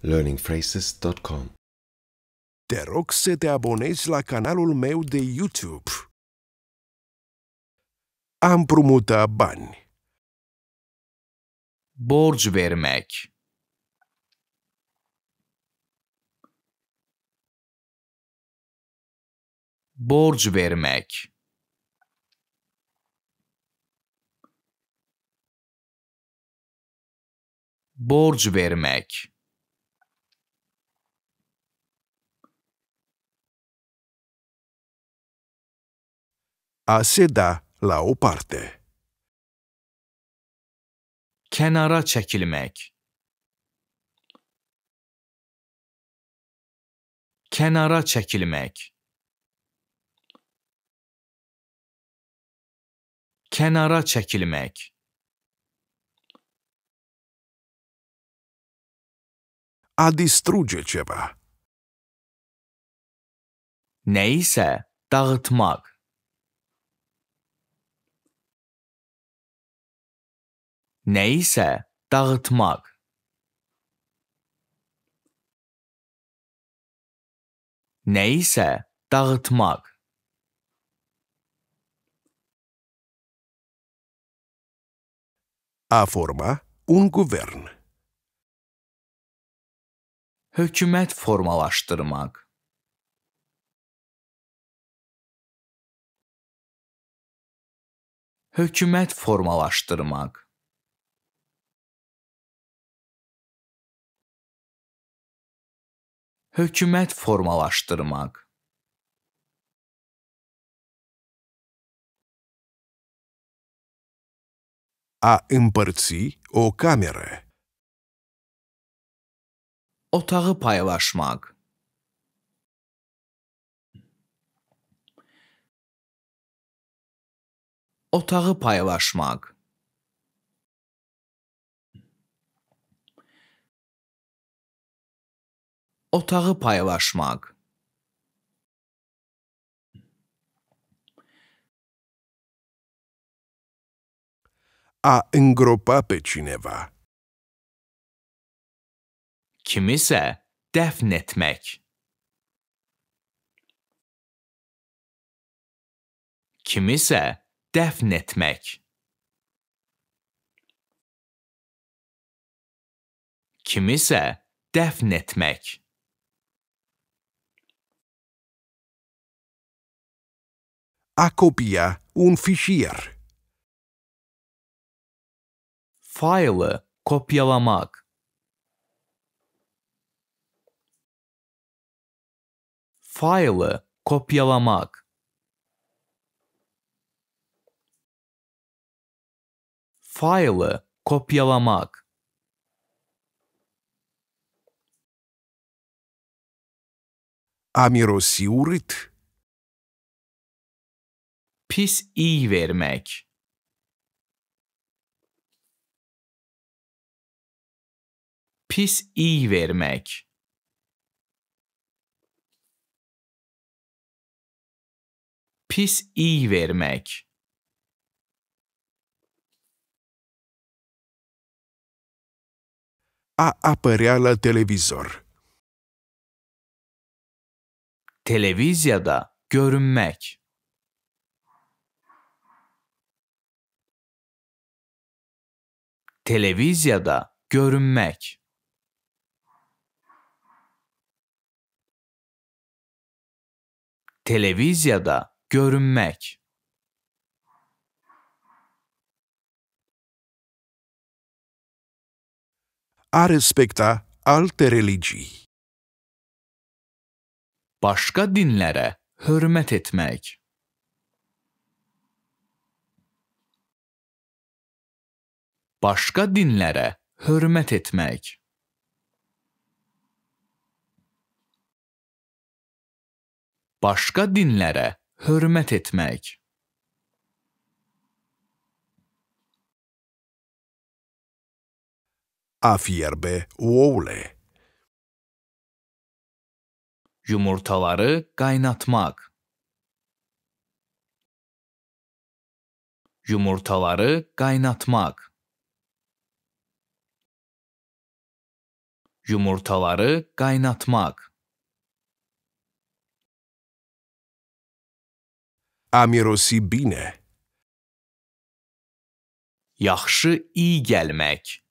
learningphrases.com Te rog să te abonezi la canalul meu de YouTube. Am promută bani. Borç vermek. Borç vermek. Borç vermek. A se da la o parte. Kənara çəkilmək. Kənara çəkilmək. Kənara çəkilmək. a distruge ceva. Neyse dağıtmak. nəyisə dağıtmaq. Nəyisə dağıtmaq. A forma un govern. Hökumət formalaşdırmaq. hökumət formalaşdırmaq hökumət formalaşdırmaq a împărți o cameră. Otağı paylaşmak. Otağı paylaşmak. otağı paylaşmaq. A îngropa pe cineva. Kimisə dəfn etmək. Kimisə dəfn etmək. Kimisə dəfn etmək. a copia un fișier. File copialamak. File copialamak. File copialamak. Amirosi urit? pis iy vermek. Pis iy vermek. Pis iy vermek. A apărea la televizor. Televizyada görünmek. Televizyada görünmek. Televizyada görünmek. A respecta alte religii. Başka dinlere hürmet etmek. başka dinlere hürmet etmek. Başka dinlere hürmet etmek. a fierbe uoule. Yumurtaları kaynatmak. Yumurtaları kaynatmak. Yumurtaları kaynatmak. Amirosi bine. Yaxşı iyi gelmek.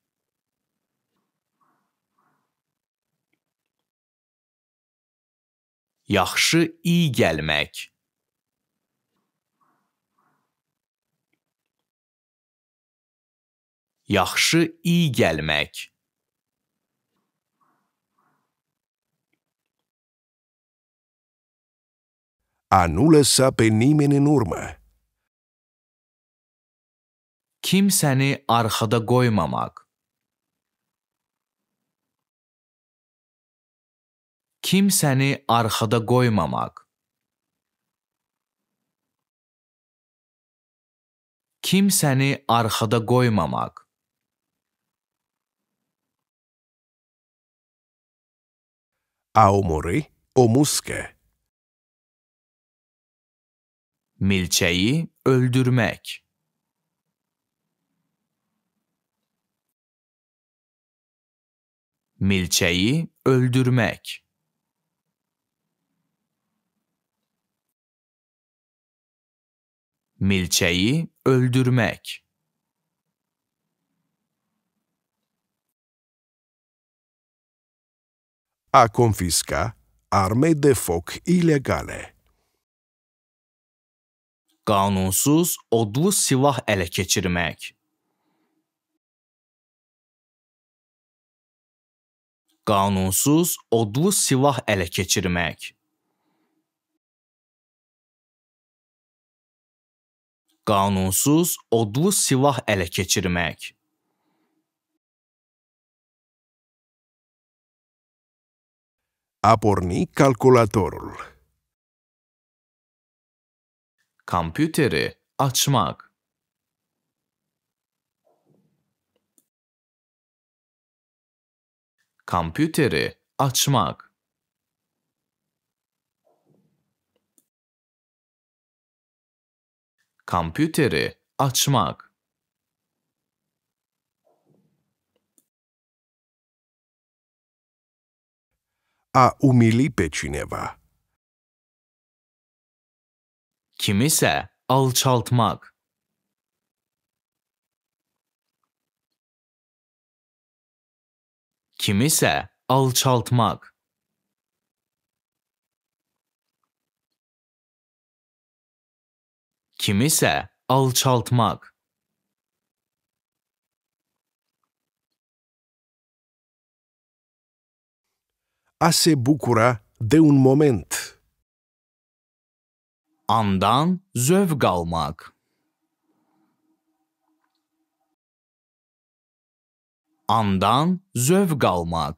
Yaxşı iyi gelmek. Yaxşı iyi gelmek. a nu lăsa pe nimeni în urmă. Kimsəni arxada qoymamaq. Kimsəni arxada qoymamaq. Kimsəni arxada qoymamaq. A omorâ o muscă. milçeyi öldürmek. Milçeyi öldürmek. Milçeyi öldürmek. a confisca arme de foc ilegale. qanunsuz odlu silah ələ keçirmək. Qanunsuz odlu silah ələ keçirmək. Qanunsuz odlu silah ələ keçirmək. A porni calculatorul. Kompüteri açmak. Kompüteri açmak. Kompüteri açmak. A umili pečineva. kimse alçaltmak. Kimse alçaltmak. Kimse alçaltmak. a se bucura de un moment. andan zövq almaq. Andan zövq almaq.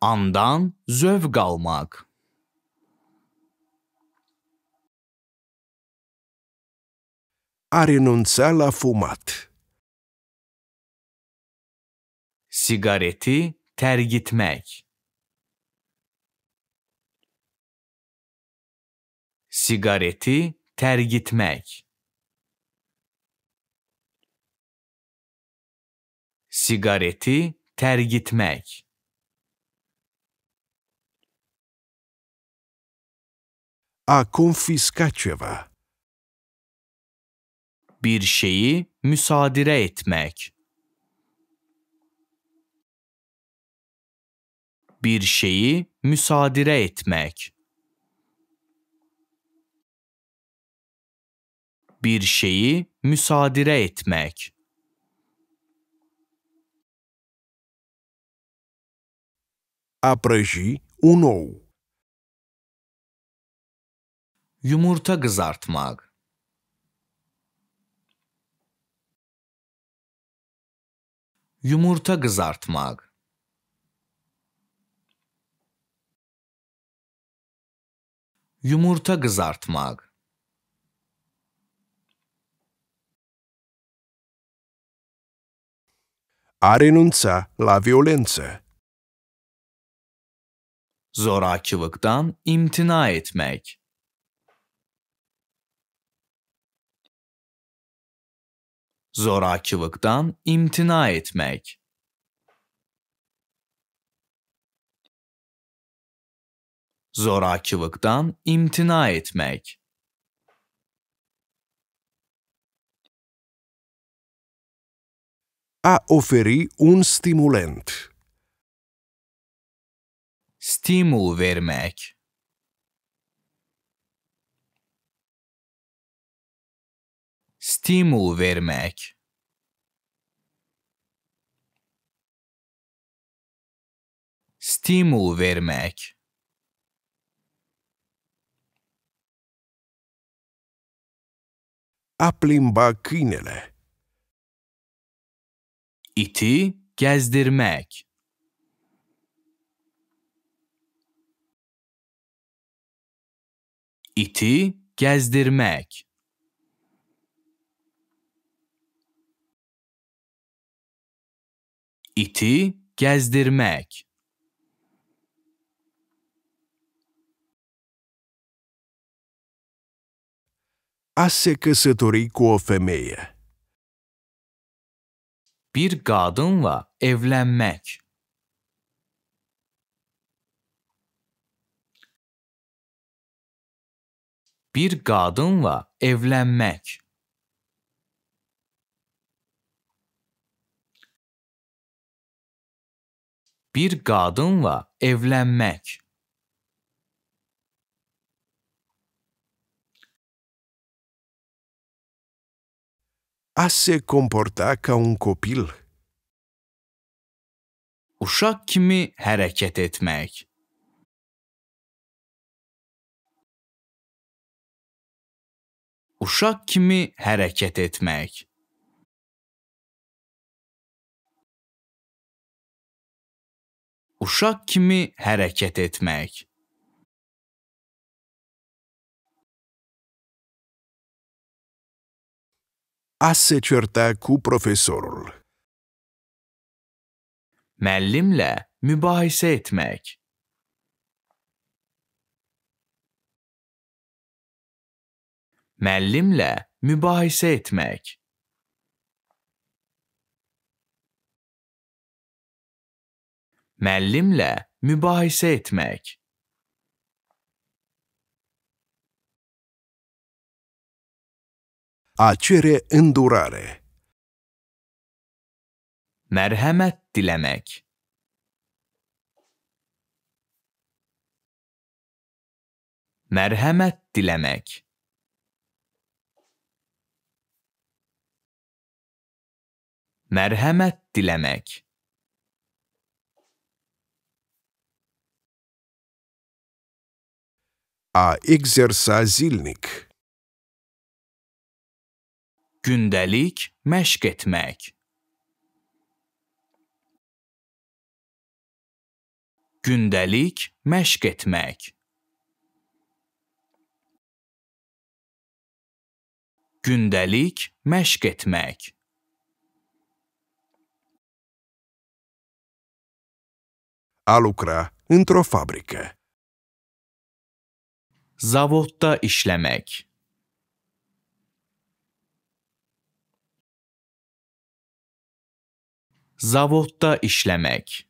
Andan zövq almaq. A renunța la fumat. Sigareti tergitmek. Sigareti tergitmek. Sigareti tergitmek. A konfiskaçeva. Bir şeyi müsaadire etmek. Bir şeyi müsaadire etmek. bir şeyi müsadire etmek. Apreji un ou. Yumurta kızartmak. Yumurta kızartmak. yumurta kızartmak a renunța la violență. Zorakılıktan imtina etmek. Zorakılıktan imtina etmek. Zorakılıktan imtina etmek. a oferi un stimulent. Stimul vermek Stimul vermek Stimul vermek A plimba câinele İti gezdirmek. İti gezdirmek. İti gezdirmek. A se căsători cu o femeie bir kadınla evlenmek. Bir kadınla evlenmek. Bir kadınla evlenmek. a se comporta ca un copil. Uşak kimi hareket etmek. Uşak kimi hareket etmek. Uşak kimi hareket etmek. A se certa cu profesorul. Müəllimlə mübahisə etmək. Müəllimlə mübahisə etmək. Müəllimlə mübahisə etmək. A cere Merhamet dilemek. Merhamet dilemek. Merhamet dilemek. A exersa zilnic. Gündelik məşq etmək. Gündelik məşq etmək. Gündelik məşq etmək. A lucra într-o fabrică. Zavodda işləmək. zavodda işləmək.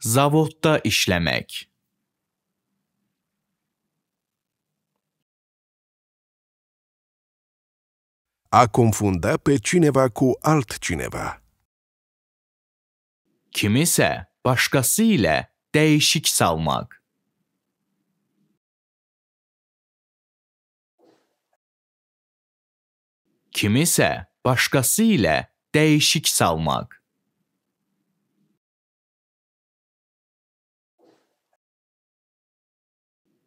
Zavodda işləmək. A confunda pe cineva cu altcineva. Kimisə başqası ilə dəyişik salmaq. kimisə başqası ilə dəyişik salmaq.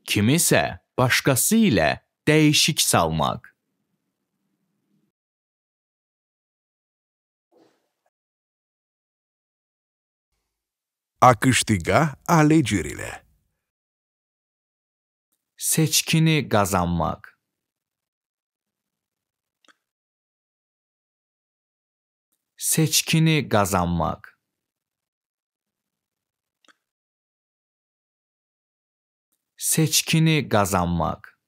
Kimisə başqası ilə dəyişik salmaq. a câștiga alegerile. Seçkini kazanmak seçkini kazanmak. Seçkini kazanmak.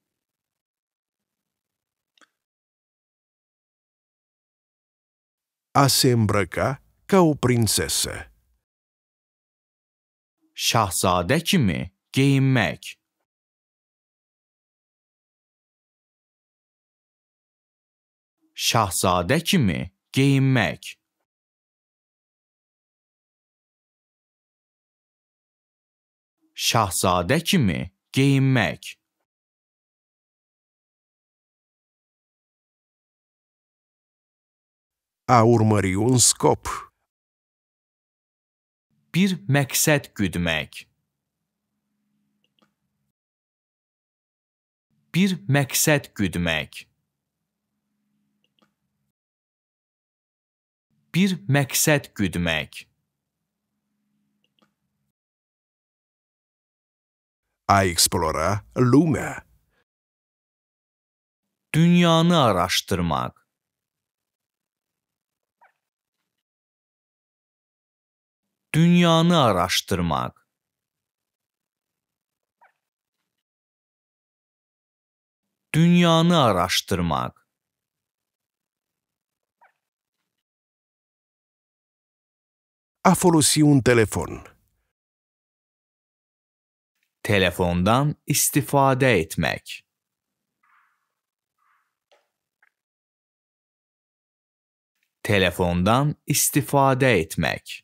A kau îmbrăca Şahzade kimi geyinmek. Şahzade kimi geyinmek. şahzade kimi geyinmek. A urmări un scop. Bir meksed güdmək. Bir meksed güdmək. Bir meksed güdmək. a explora lumea. Dünyanı araştırmak. Dünyanı araştırmak. Dünyanı araştırmak. a folosi un telefon telefondan istifade etmek. Telefondan istifade etmek.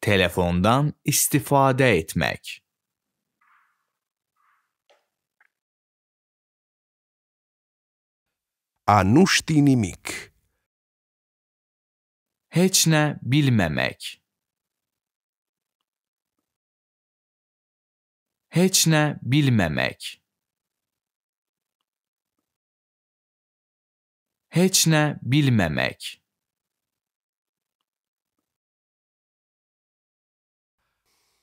Telefondan istifade etmek. A nu ști nimic heç ne bilmemek. Heç ne bilmemek. Heç ne bilmemek.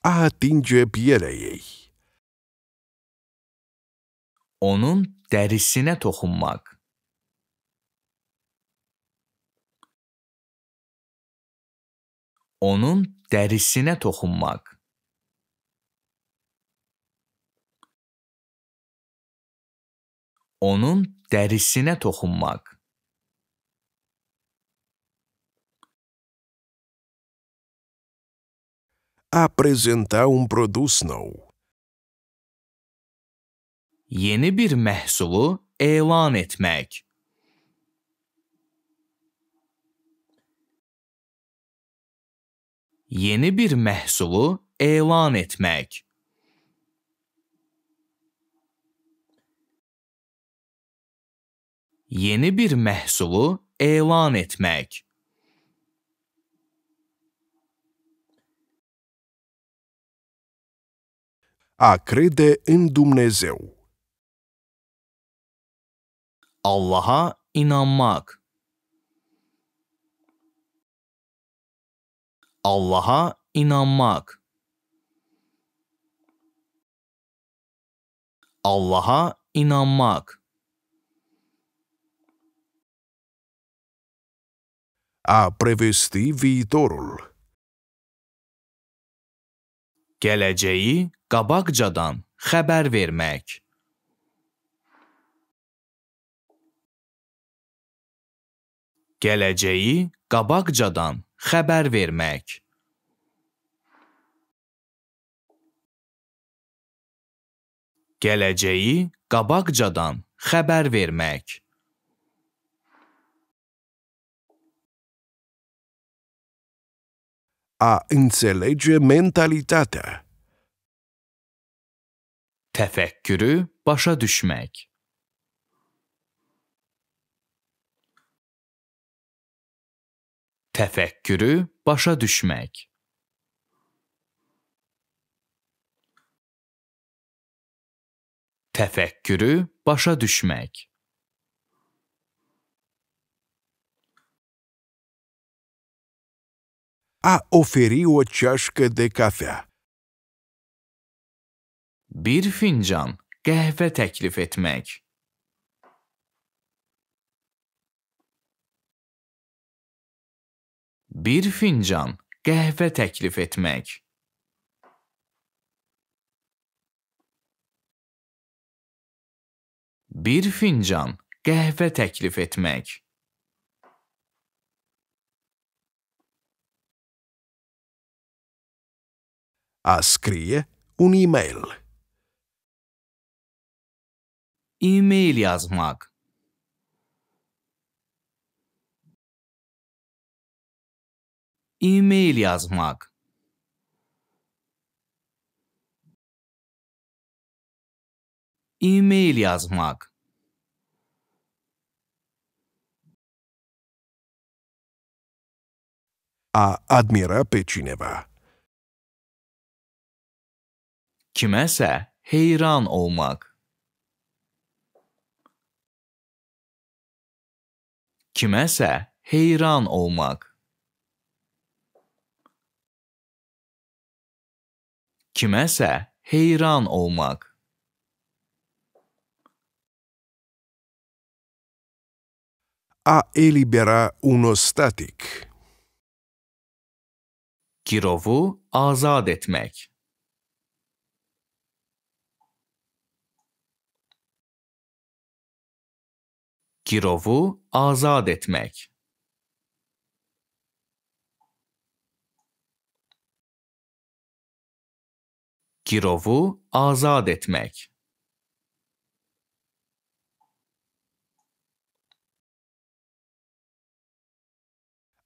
A atinge piele ei. Onun derisine dokunmak. onun dərisinə toxunmaq. Onun dərisinə toxunmaq. Apresentar um produto novo. Yeni bir məhsulu elan etmək. yeni bir məhsulu elan etmək. Yeni bir məhsulu elan etmək. A crede în Dumnezeu. Allah'a inanmak. Allaha inanmaq. Allaha inanmaq. A prevesti viitorul. Gələcəyi qabaqcadan xəbər vermək. Gələcəyi qabaqcadan xəbər vermək. Gələcəyi qabaqcadan xəbər vermək. A înțelege mentalitatea. Təfəkkürü başa düşmək. tefekkürü başa düşmek. Tefekkürü başa düşmek. A oferi o ceașcă de cafea. Bir fincan kahve teklif etmek. bir fincan qəhvə təklif etmək. Bir fincan qəhvə təklif etmək. A scrie un'email. E-mail yazmak. e-mail yazmak e-mail yazmak admira Адмира Печинева. Kimese heyran olmak. Kimese heyran olmak. kimese heyran olmak. A elibera uno static. Kirov'u azat etmek. Kirov'u azat etmek. Girovu azat etmek.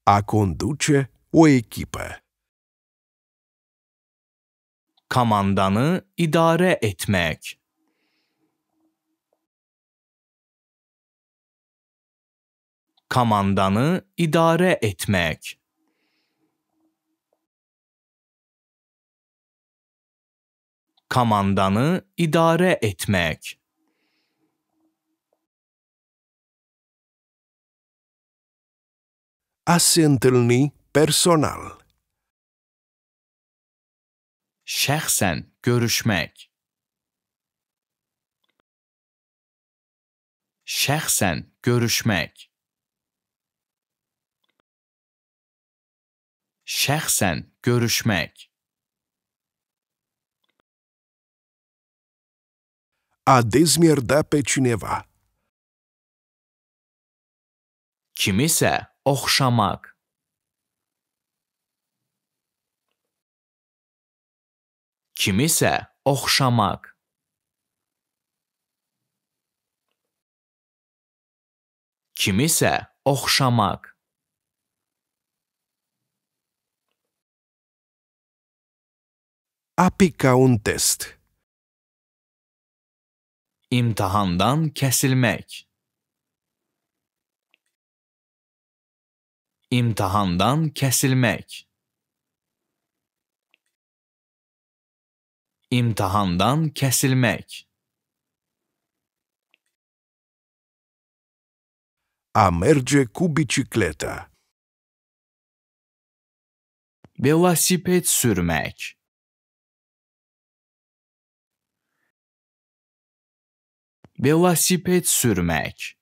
A conduce o echipă. Kamandanı idare etmek. Kamandanı idare etmek. kamandanı idare etmek. Asyntilný personál Şahsen görüşmek. Şahsen görüşmek. Şahsen görüşmek. a dezmierda pe cineva. Kimisə oxşamaq oh, Kimisə oxşamaq oh, Kimisə oxşamaq oh, A pica un test imtihandan kesilmek imtihandan kesilmek imtihandan kesilmek a merge cu bicicleta velosiped sürmek velosiped sürmek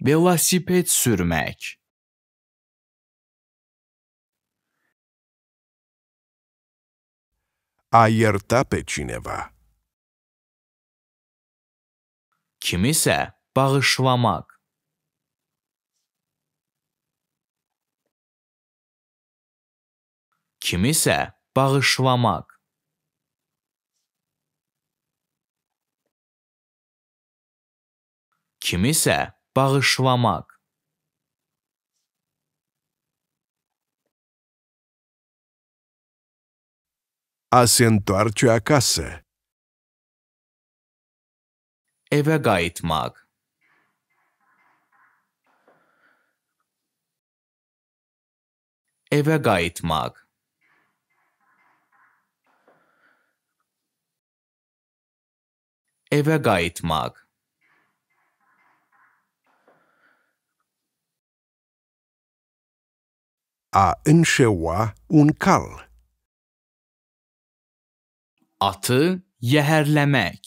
velosiped sürmek A ierta pe cineva Kimse bağışlamak Kimse bağışlamak kimisə bağışlamaq. Asentuar-te a casa. Evə qayıtmaq. Evə qayıtmaq. Evə qayıtmaq. a înșeua un cal. Atı yeherlemek.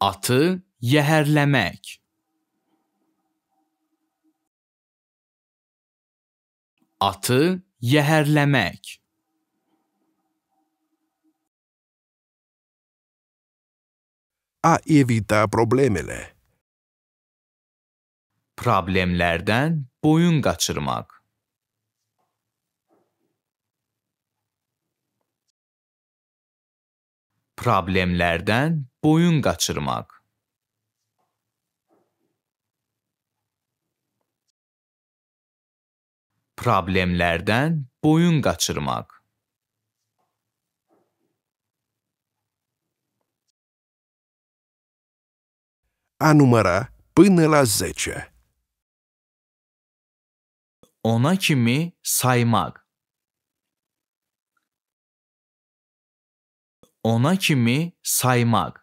Atı yeherlemek. Atı yeherlemek. A evita problemele. problemlərdən boyun qaçırmaq. Problemlərdən boyun qaçırmaq. Problemlərdən boyun qaçırmaq. A număra până la 10 ona kimi saymaq. Ona kimi saymaq.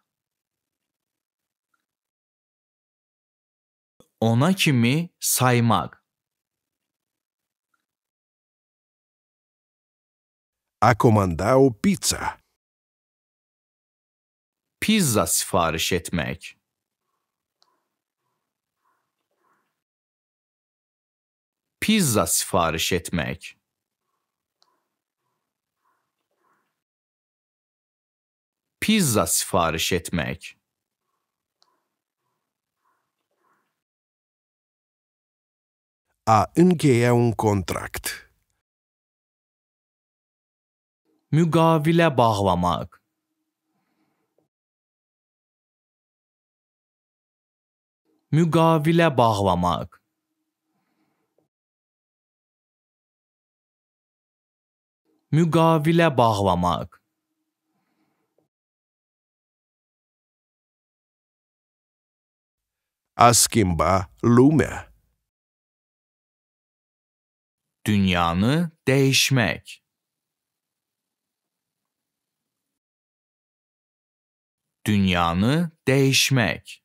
Ona kimi saymaq. Akomandao pizza. Pizza sifariş etmek. pizza sifariş etmək. Pizza sifariş etmək. a încheia un contract. Müqavilə bağlamaq. Müqavilə bağlamaq. mügavile bağlamak. A schimba Dünyanı değişmek. Dünyanı değişmek.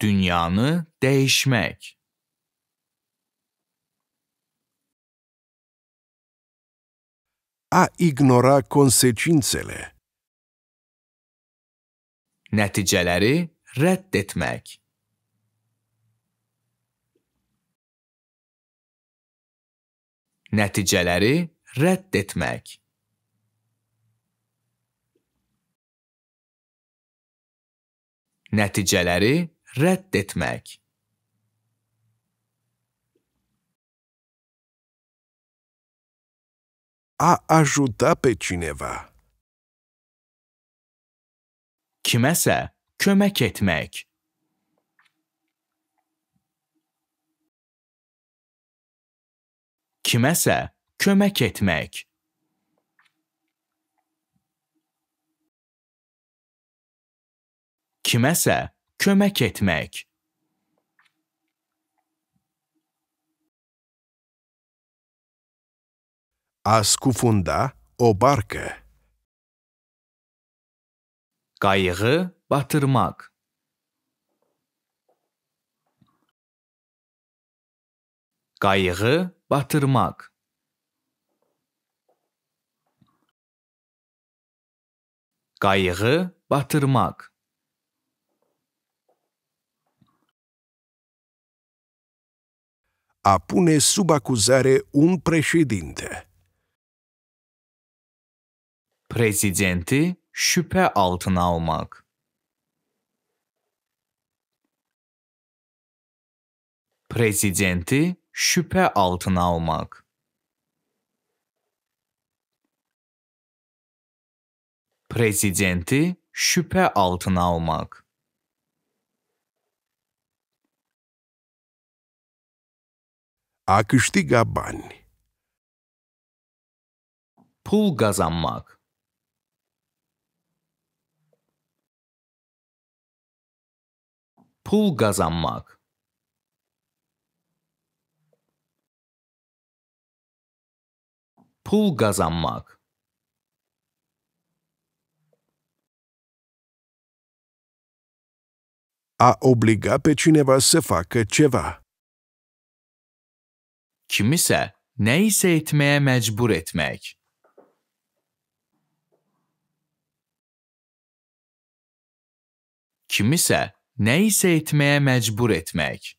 Dünyanı değişmek. a ignora consecințele. Neticeleri reddetmek. Neticeleri reddetmek. Neticeleri reddetmek. a ajuta pe cineva. Kimese kömek etmek. Kimese kömek etmek. Kimese kömek etmek. A scufunda o barcă. Kayğı batırmak. Kayğı batırmak. Kayğı batırmak. A pune sub acuzare un președinte. Prezidenti şüphe altına almak. Prezidenti şüphe altına almak. Prezidenti şüphe altına almak. Akıştı gaban. Pul kazanmak. Pul kazanmak Pul kazanmak a obliga pe cineva să facă ceva. Kimse neyse etmeye mecbur etmek. Kimse neyse etmeye mecbur etmek.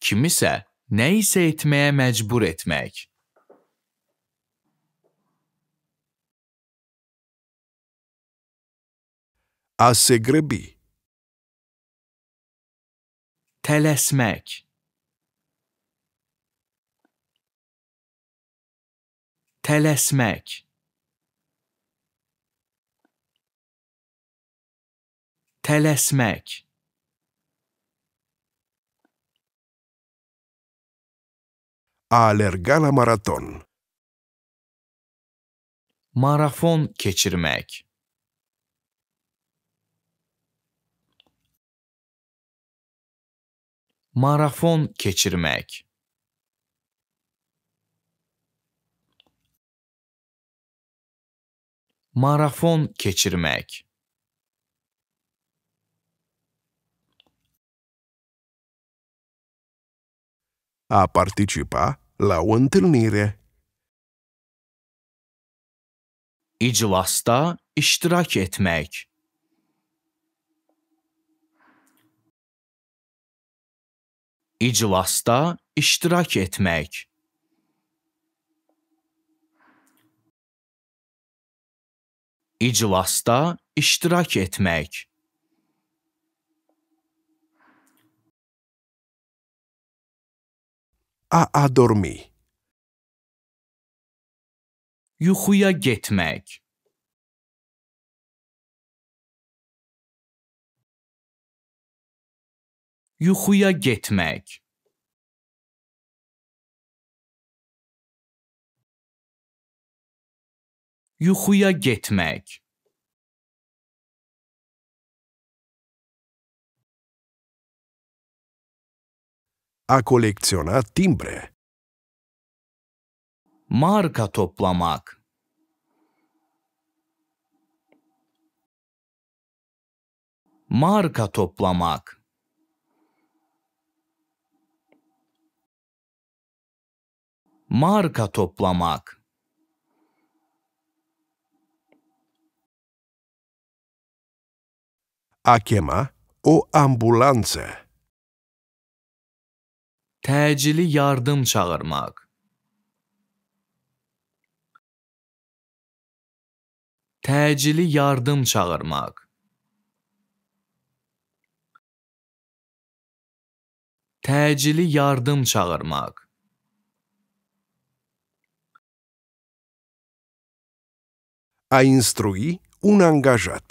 Kimse neyse etmeye mecbur etmek. Asegrebi Telesmek Telesmek telesmek a alergala maraton marafon geçirmek marafon geçirmek marafon geçirmek a participa la o întâlnire. İclasta iștirak etmek İclasta iștirak etmek İclasta iștirak etmek a adormi. Yuxuya getmək. Yuxuya getmək. Yuxuya getmək. a colecționa timbre. marca toplamak marca toplamak marca toplamak A chema o ambulanță təcili yardım çağırmaq. Təcili yardım çağırmaq. Təcili yardım çağırmaq. A instrui un angajat.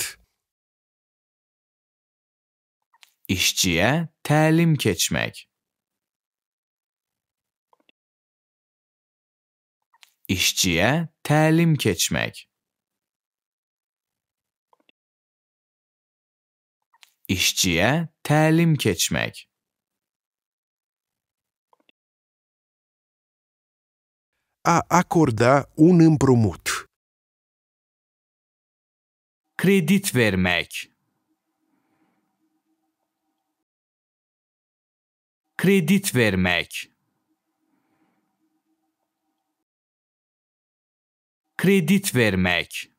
İşçiyə təlim keçmək. işçiye təlim keçmək. İşçiye təlim keçmək. A akorda un um împrumut. Kredit vermek. Kredit vermek. kredit vermek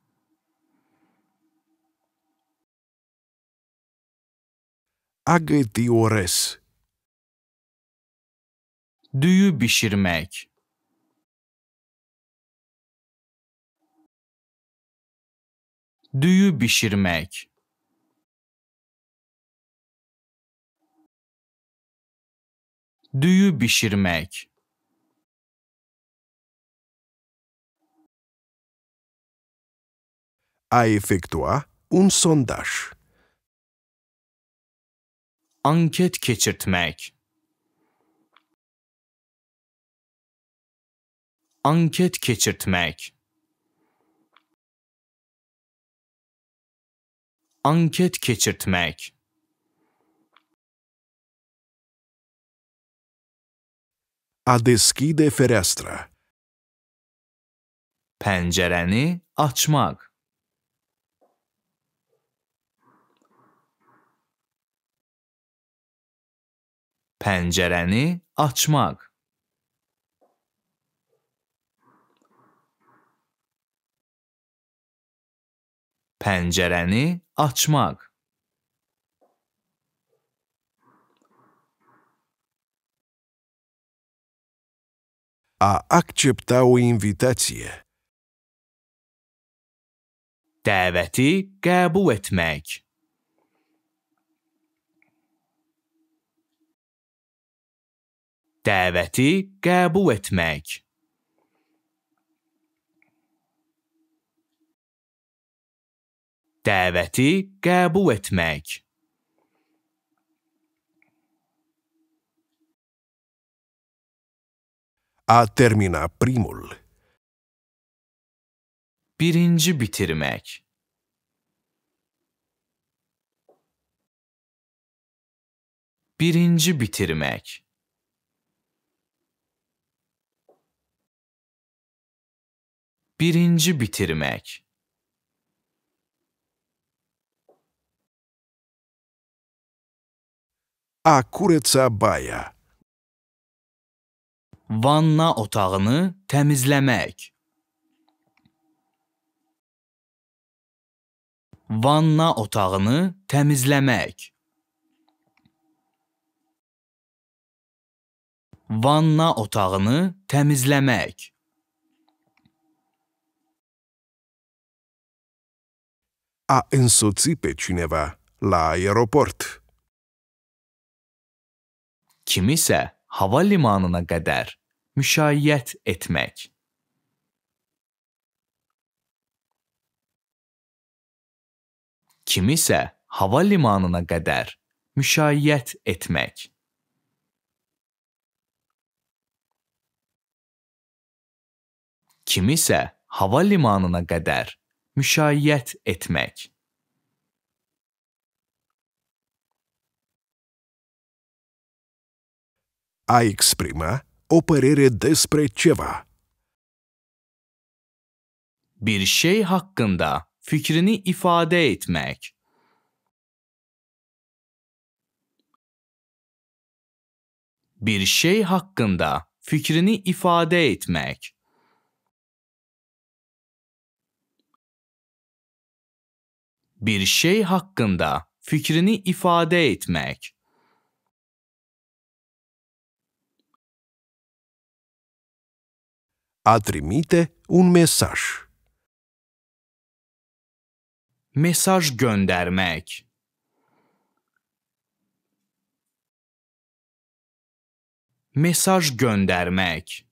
Agetiores Düğü pişirmek Düğü pişirmek Düğü pişirmek a efectua un sondaj. Anket geçirtmek. Anket geçirtmek. Anket geçirtmek. A deschide fereastra. Pencereni açmak. Pəncərəni açmaq. Pəncərəni açmaq. a accepta o invitație. Dəvəti qəbul etmək. Dəvəti qəbul etmək. Dəvəti qəbul etmək. A termina primul. Birinci bitirmek. Birinci bitirmek. birinci bitirmək. A kurıca baya. Vanna otağını təmizləmək. Vanna otağını təmizləmək. Vanna otağını təmizləmək. a însoți pe cineva la aeroport. Kimisə havalimanına qədər müşayiət etmək. Kimisə havalimanına qədər müşayiət etmək. Kimisə havalimanına qədər müşayyet etmek. A exprima o părere despre ceva. Bir şey hakkında fikrini ifade etmek. Bir şey hakkında fikrini ifade etmek. bir şey hakkında fikrini ifade etmek. A trimite un mesaj. Mesaj göndermek. Mesaj göndermek.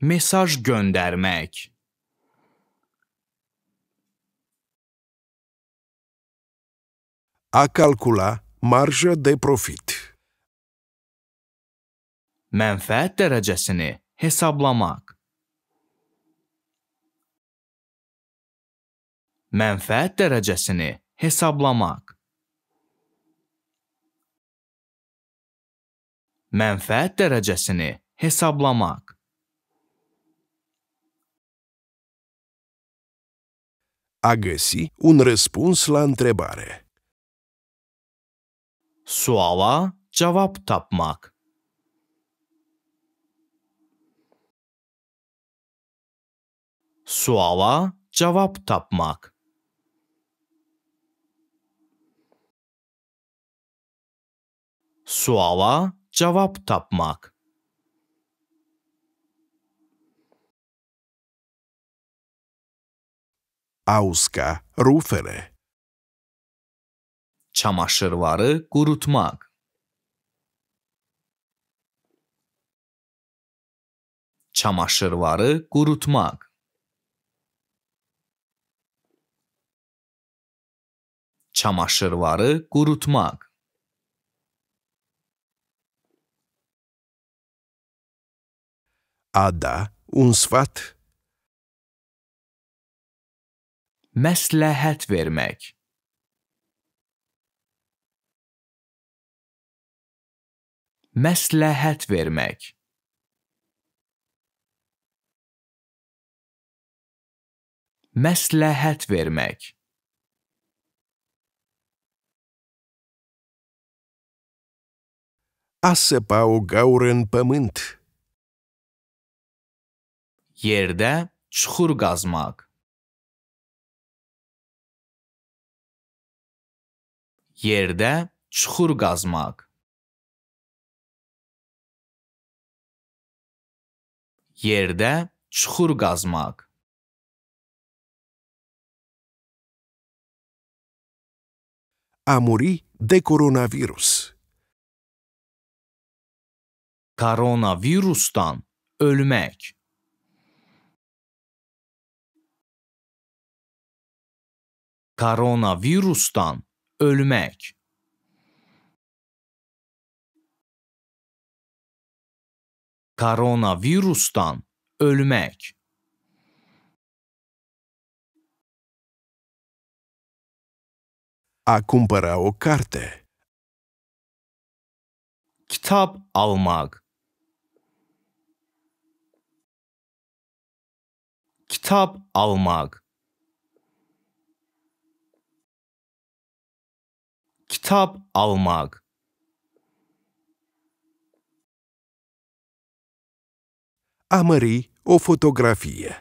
mesaj göndermek A calcula marja de profit Menfaat derecesini hesaplamak Menfaat derecesini hesaplamak Menfaat derecesini hesaplamak a găsi un răspuns la întrebare. Suala cevap tapmak. Suala cevap tapmak. Suala cevap tapmak. Ausca rufele. Ceamașărvară cu rutmag Ceamașărvară cu rutmag Ceamașărvară cu rutmag A un sfat məsləhət vermək. məsləhət vermək. Məsləhət vermək. Asepau gauren pământ. Yerdə çuxur qazmaq. yerdə çuxur qazmaq. Yerdə çuxur qazmaq. A muri de koronavirus. Koronavirustan ölmək. Koronavirustan ölmek. Koronavirustan ölmek. A cumpăra o carte. Kitap almak. Kitap almak. kitap almak. A o fotografie.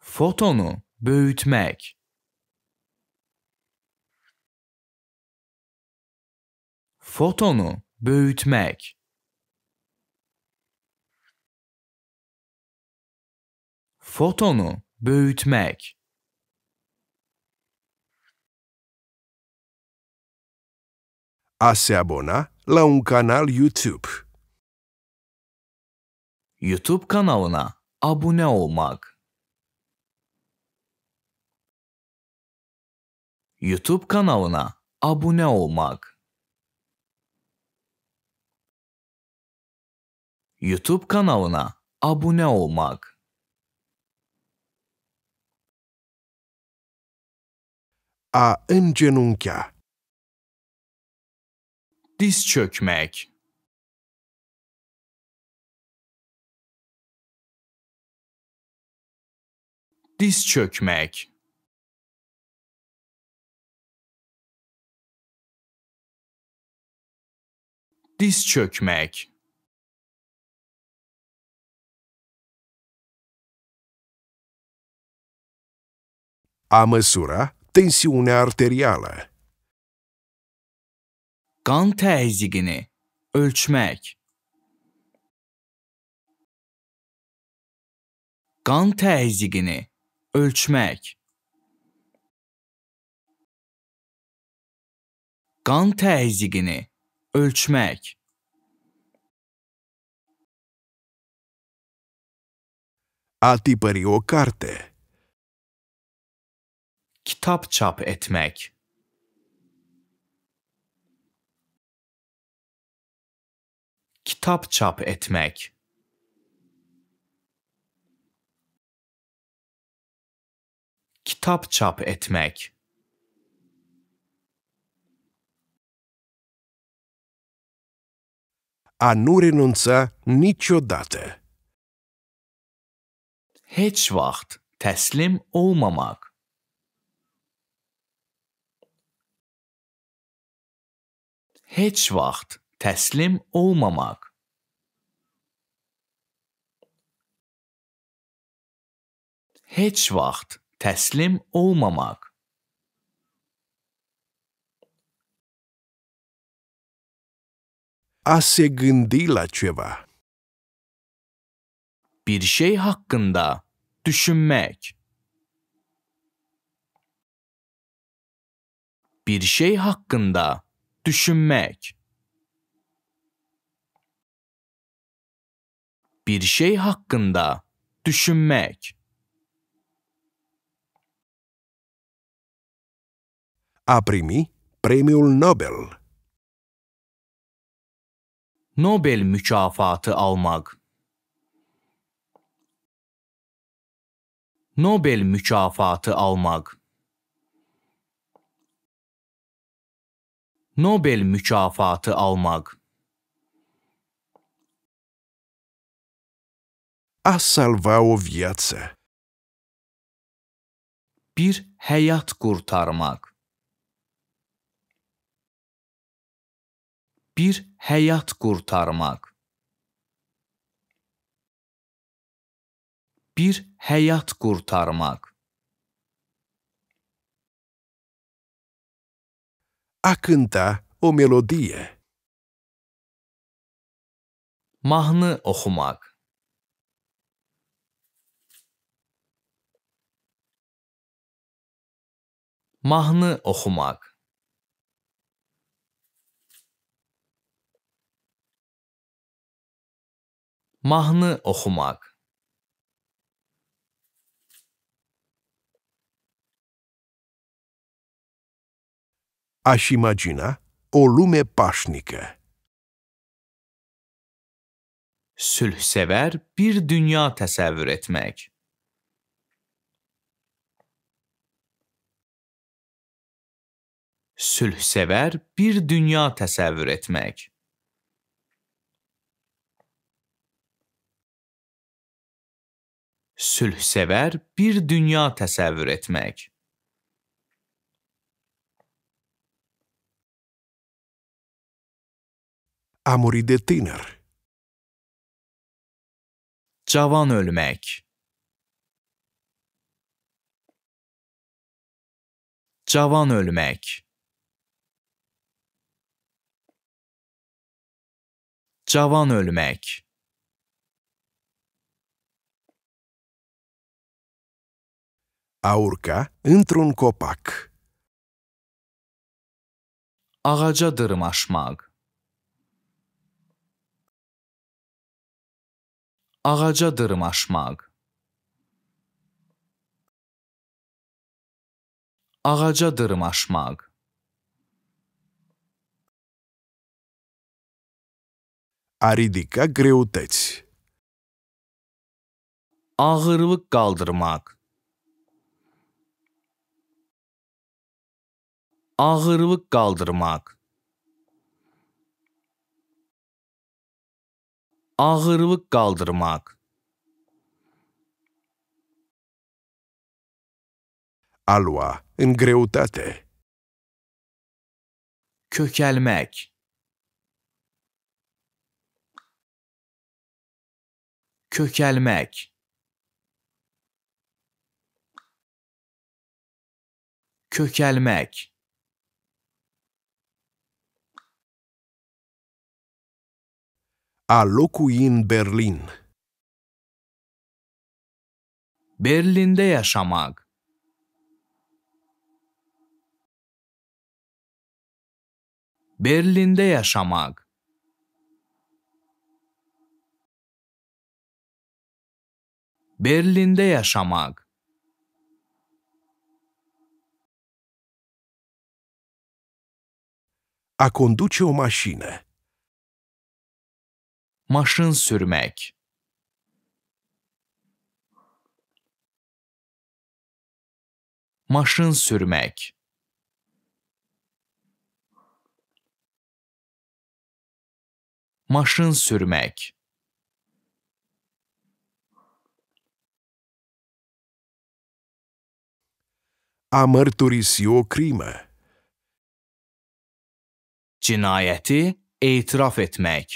Fotonu büyütmek. Fotonu büyütmek. Fotonu büyütmek. a se abona la un canal YouTube. YouTube kanalına abone olmak. YouTube kanalına abone olmak. YouTube kanalına abone olmak. a îngenunchea. diz çökmek diz çökmek diz çökmek A măsura tensiunea arterială. kan tezigini ölçmek kan tezigini ölçmek kan tezigini ölçmek a karte. Kitap çap etmek kitap çap etmek kitap çap etmek a nu renunța niciodată. Hiç vakit teslim olmamak. Hiç vakit. Təslim olmamaq. Heç vaxt təslim olmamaq. A se gândi la ceva. Bir şey hakkında düşünmek. Bir şey hakkında düşünmek. bir şey hakkında düşünmek. A primi Premiul Nobel. Nobel mükafatı almak. Nobel mükafatı almak. Nobel mükafatı almak. a salva o viață. Bir həyat qurtarmaq Bir həyat qurtarmaq Bir həyat qurtarmaq A cânta o melodie Mahnı oxumaq Mahnı oxumaq. Mahnı oxumaq. Aș imagina o lume pașnică. Sülhsevər bir dünya təsəvvür etmək. sülhsevər bir dünya təsəvvür etmək. Sülhsevər bir dünya təsəvvür etmək. Amori de tânăr. Cavan ölmək. Cavan ölmək. Cavan ölmək A urca într-un copac. Ağaca dırmaşmaq Ağaca dırmaşmaq Ağaca dırmaşmaq a ridica greutăți. Ağırlık kaldırmak Ağırlık kaldırmak Ağırlık kaldırmak A lua în greutate Kökelmek kökelmek kökelmek A locui Berlin Berlin'de yaşamak Berlin'de yaşamak Berlin'de yaşamak. A conduce o mașină. Maşın sürmek. Maşın sürmek. Maşın sürmek. a mărturisi o crimă. Cinayeti itiraf etmek.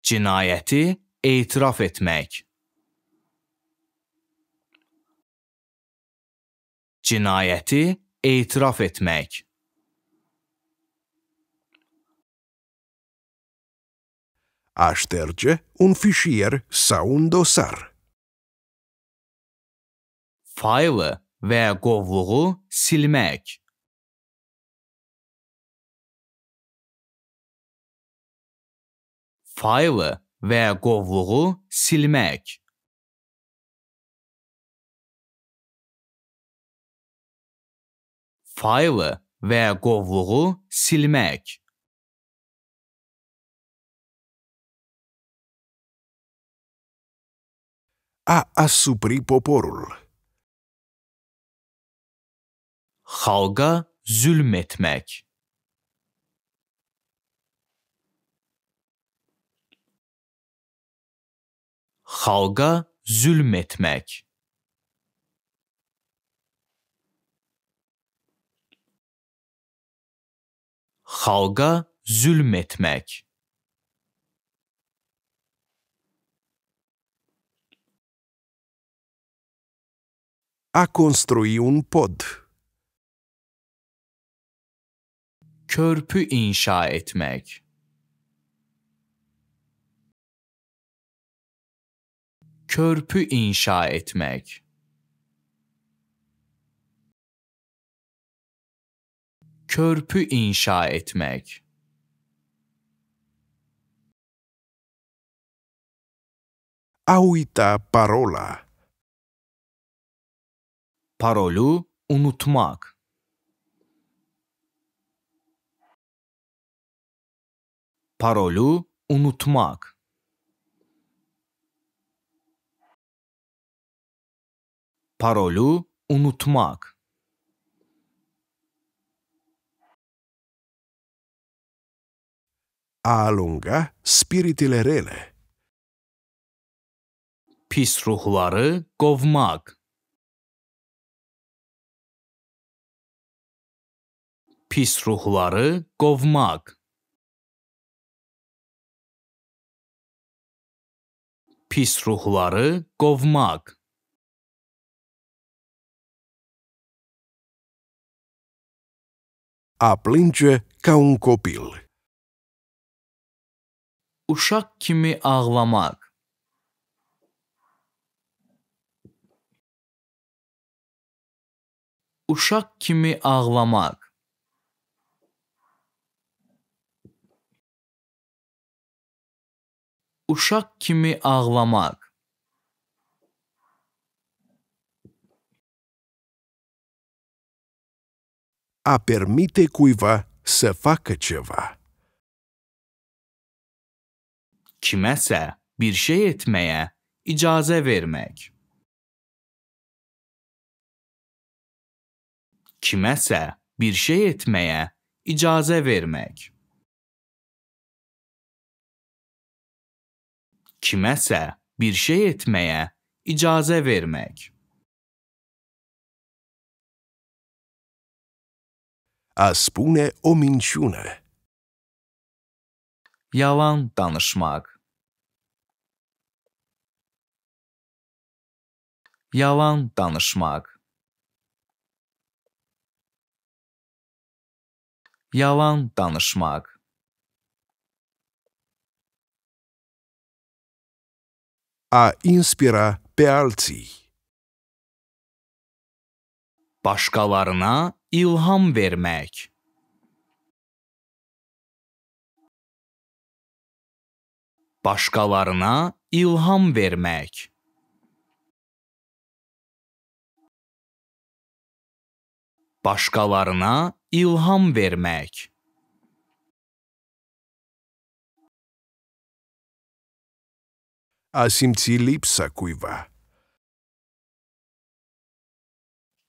Cinayeti itiraf etmek. Cinayeti itiraf etmek. Așterge un fișier sau un dosar. faili veya govluğu silmek. Faili veya govluğu silmek. Faili veya govluğu silmek. a asupri poporul. halga zulmetmek. Halga zulmetmek. Halga zulmetmek. A construir um pod. körpü inşa etmek. Körpü inşa etmek. Körpü inşa etmek. Auita parola. Parolu unutmak. parolu unutmak. Parolu unutmak. A alunga spiritele rele. Pis ruhları kovmak. Pis ruhları kovmak. pis ruhları qovmaq. A plânge ca un copil. Uşaq kimi ağlamaq. Uşaq kimi ağlamaq. uşaq kimi ağlamaq. A permite cuiva să facă ceva. Kiməsə bir şey etməyə icazə vermək. Kiməsə bir şey etməyə icazə vermək. kiməsə bir şey etməyə icazə vermək. A spune o minciună. Yalan danışmaq. Yalan danışmaq. Yalan danışmaq. a inspira pe alții. Başkalarına ilham vermek. Başkalarına ilham vermek. Başkalarına ilham vermek. a simți lipsa cuiva.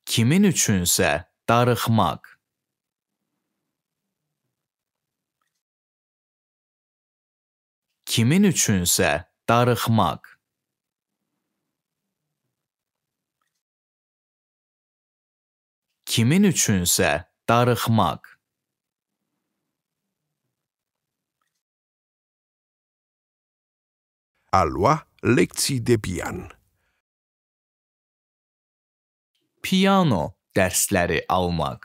Kimin üçünse darıxmaq. Kimin üçünse darıxmaq. Kimin üçünse darıxmaq. A lua lecții de pian. Piano dersleri almak.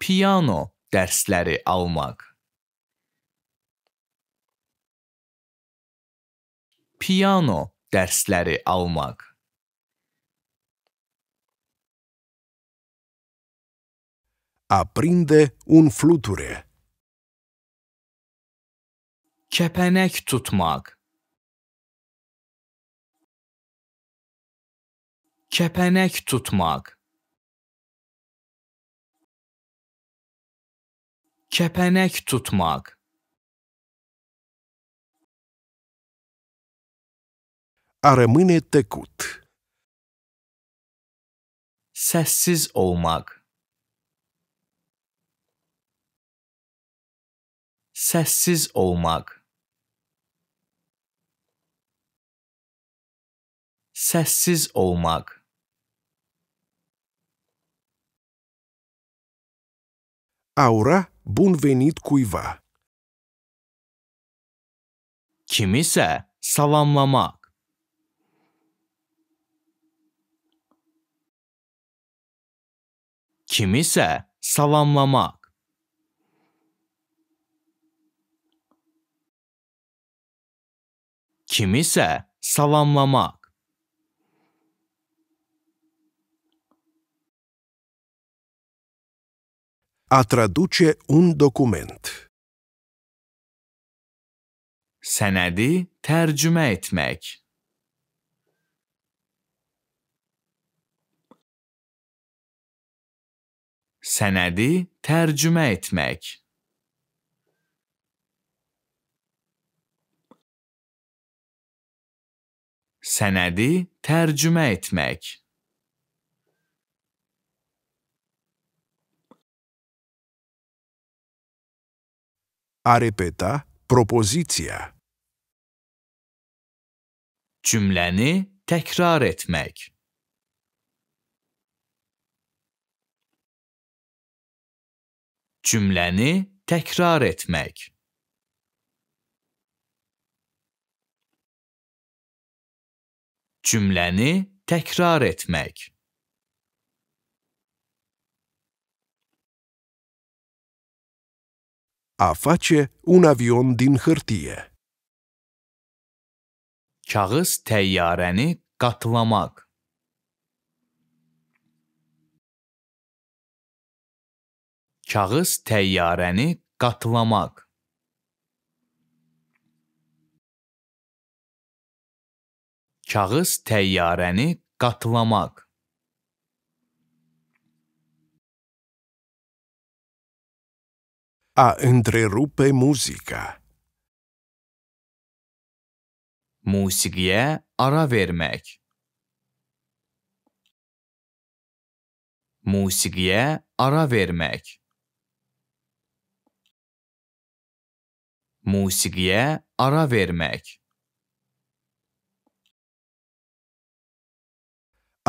Piano dersleri almak. Piano dersleri almak. Aprinde un fluture. kepenek tutmak kepenek tutmak kepenek tutmak A rămâne tăcut. Sessiz olmak. Sessiz olmak. səssiz olmaq. A ura bun venit cuiva. Kimisə salamlamaq. Kimisə salamlamaq. Kimisə salamlamaq. A traduce un dokument. Senedi tercüme etmek. Senedi tercüme etmek. Senedi tercüme etmek. a repeta propoziția. Cümleni tekrar etmek. Cümleni tekrar etmek. Cümleni tekrar etmek. A face un avion din hârtie. Kağız təyyarəni qatlamaq. Kağız təyyarəni qatlamaq. Kağız təyyarəni qatlamaq. a întrerupe muzica. Musikiye ara vermek. Musikiye ara vermek. Musikiye ara vermek.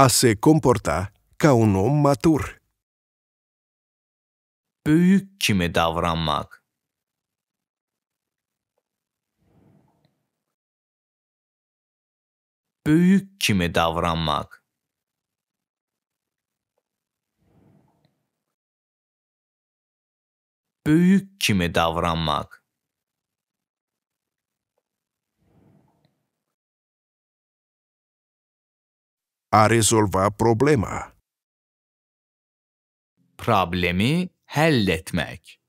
A se comporta ca un om matur. büyük kimi davranmak. Büyük kimi davranmak. Büyük kimi davranmak. A rezolva problema. Problemi halletmek.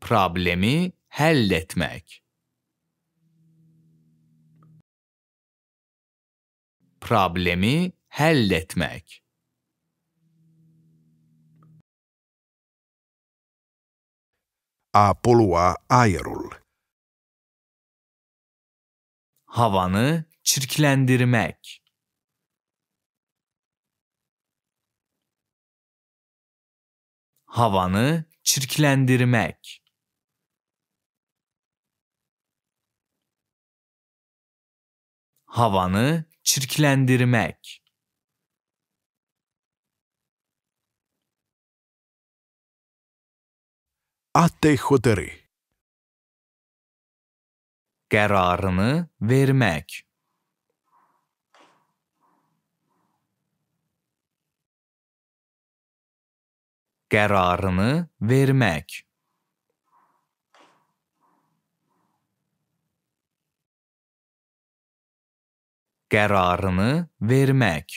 Problemi halletmek. Problemi halletmek. A polua aerul. Havanı çirklendirmek. havanı çirklendirmek. Havanı çirklendirmek. Атте хотери. Kararını vermek. qərarını vermək. qərarını vermək.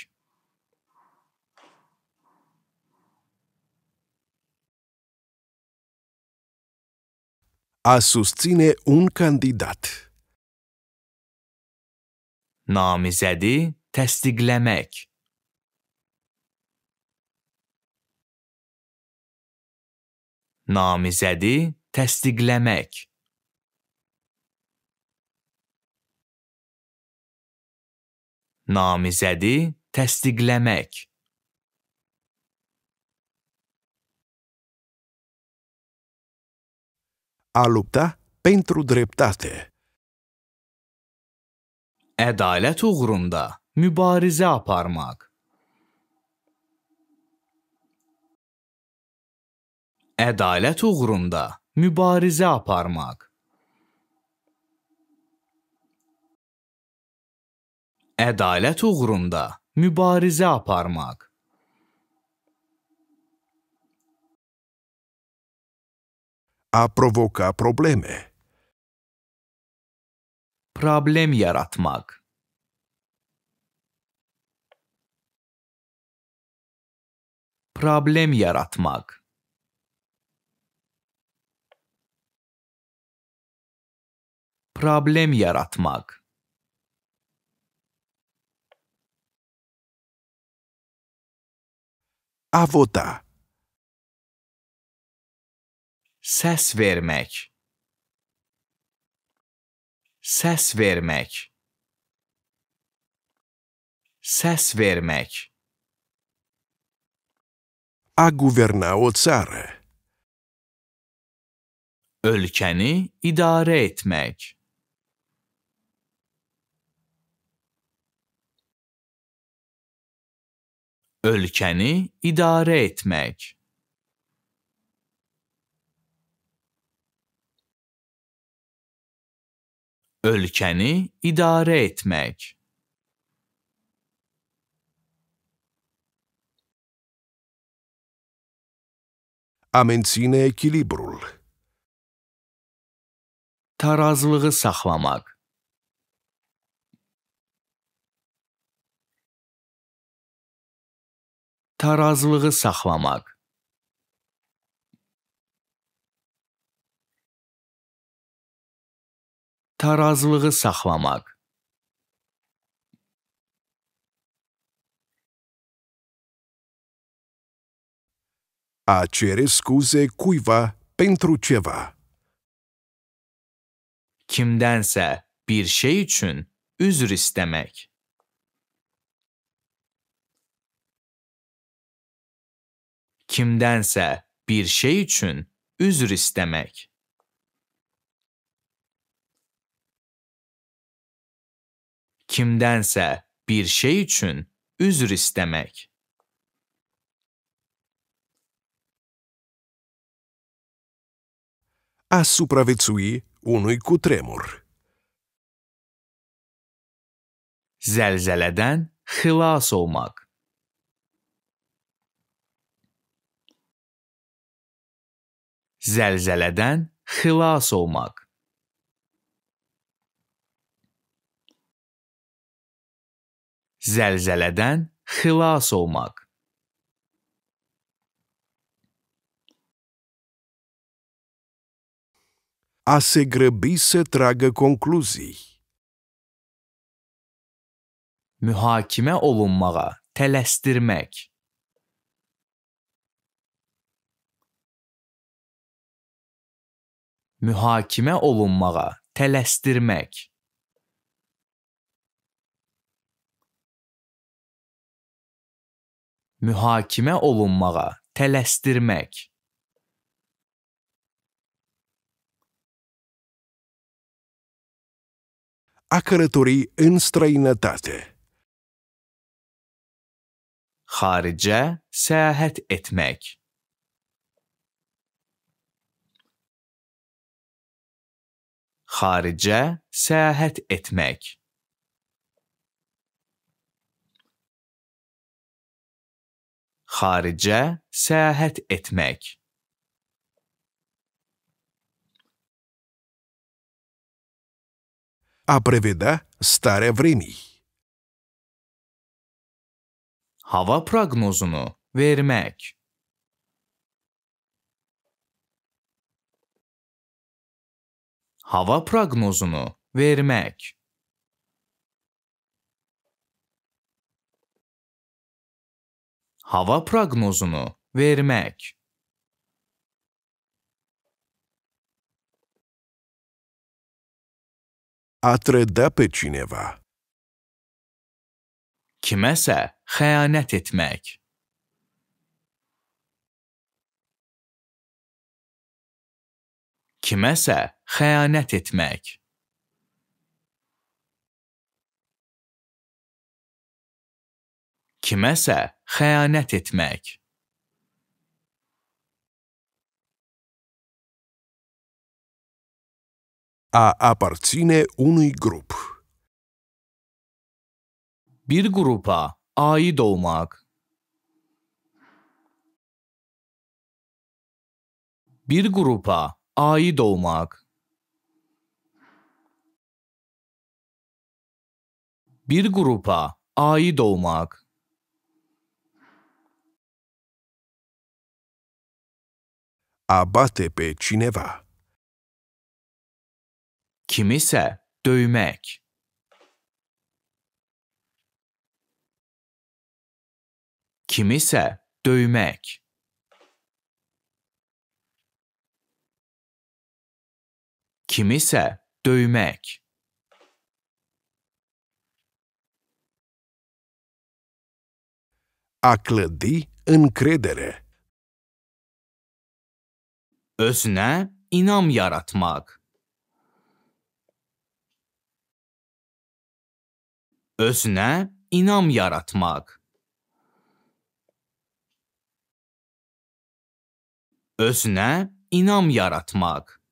A susține un candidat. Namizədi təsdiqləmək. namizədi təsdiqləmək. Namizədi təsdiqləmək. A lupta pentru dreptate. Ədalət uğrunda mübarizə aparmaq. ədalət uğrunda mübarizə aparmaq. Ədalət uğrunda mübarizə aparmaq. A provoca probleme. Problem yaratmak. Problem yaratmak. problem yaratmak. A vota. Ses vermek. Ses vermek. Ses vermek. A guverna o țară. Ülkeni idare etmek. Ölkəni idarə etmək. Ölkəni idarə etmək. A menține echilibrul. Tarazlığı saxlamaq. tarazlığı saxlamaq. Tarazlığı saxlamaq. a cere scuze cuiva pentru ceva. Kimdense bir şey üçün üzr istemek. kimdənsə bir şey üçün üzr istəmək. Kimdənsə bir şey üçün üzr istəmək. A supraviețui unui cutremur. Zəlzələdən xilas olmaq. zəlzələdən xilas olmaq. Zəlzələdən xilas olmaq. A se grăbi să tragă concluzii. Mühakimə olunmağa, tələsdirmək. mühakimə olunmağa, tələsdirmək. Mühakimə olunmağa, tələsdirmək. A călători în străinătate. Xaricə səyahət etmək. Xaricə səyahət etmək. Xaricə səyahət etmək. Абревида старое время. Hava proqnozunu vermək. hava proqnozunu vermək. Hava proqnozunu vermək. Atreda pe cineva. Kiməsə xəyanət etmək. kiməsə xəyanət etmək. Kiməsə xəyanət etmək. a aparține unui grup. Bir grupa aid olmaq. Bir grupa doğmak. Bir grupa ait doğmak. A bate pe cineva. Kimse dövmek. Kimse dövmek. kimise dövmek. A clădi încredere Özne inam yaratmak. Özne inam yaratmak. Özne inam yaratmak.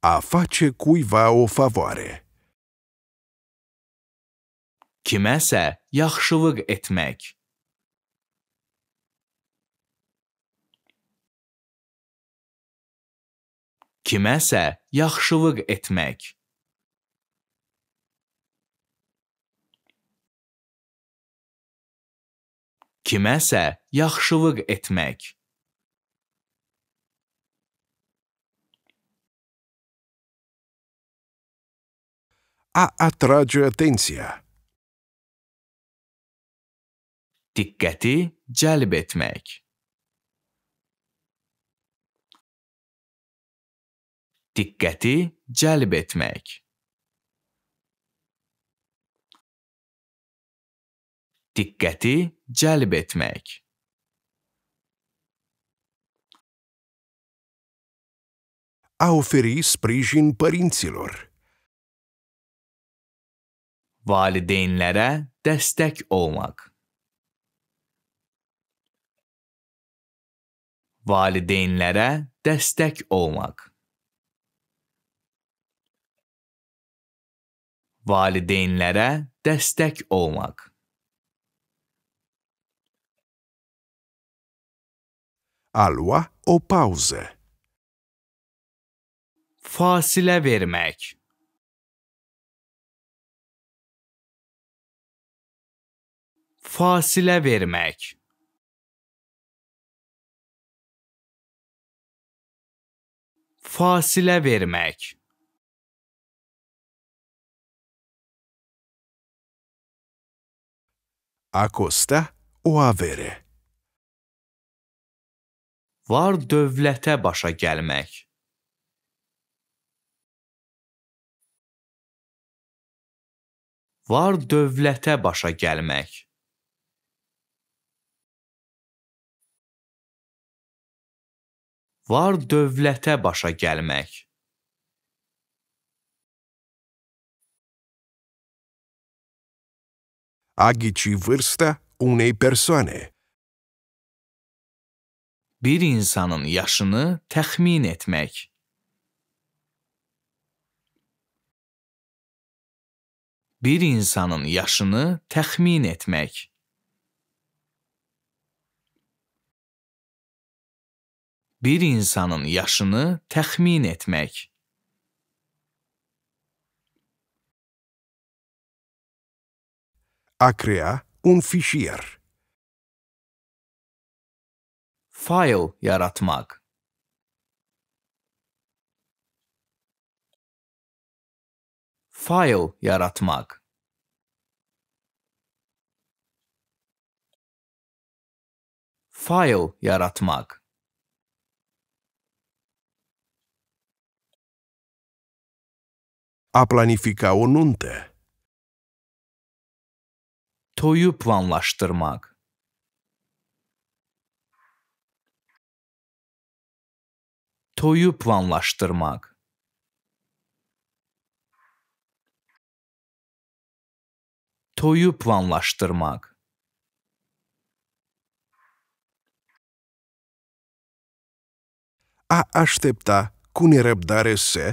A face cuiva o favoare. Kiməsə yaxşılıq etmək. Kiməsə yaxşılıq etmək. Kiməsə yaxşılıq etmək. a atrage atenția. Dikkati etmek. Dikkati etmek. dikkati etmek. A oferi sprijin părinților. valideynlərə dəstək olmaq. Valideynlərə dəstək olmaq. Valideynlərə dəstək olmaq. Alua o pauzə. Fasilə vermək. Fasilə vermək. Fasilə vermək. Acosta o avere. Var dövlətə başa gəlmək. Var dövlətə başa gəlmək. var dövlətə başa gəlmək. a ghici vârsta unei persoane. Bir insanın yaşını təxmin etmək. Bir insanın yaşını təxmin etmək. bir insanın yaşını təxmin etmək. A crea un fișier. File yaratmak. File yaratmak. File yaratmak. a planifica o nuntă. Toyu planlaştırmak. Toyu planlaştırmak. Toyu planlaştırmak. a aștepta cu nerăbdare să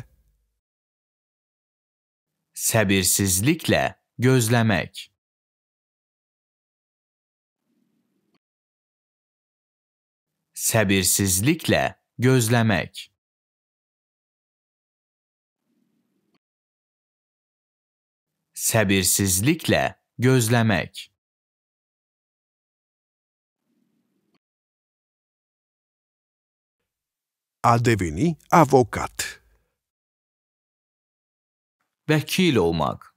Səbirsizliklə gözlemek. Səbirsizliklə gözlemek. Səbirsizliklə gözlemek. a deveni avocat vekil olmak.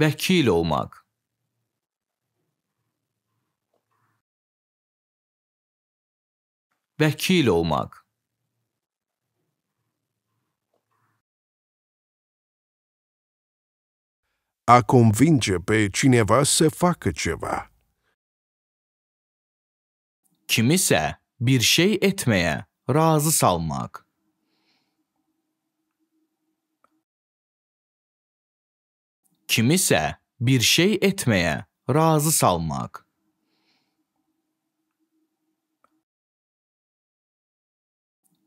Vekil olmak. Vekil olmak. A convinge pe cineva să facă ceva. Kimse bir şey etmeye razı salmak. Kimisi bir şey etmeye razı salmak.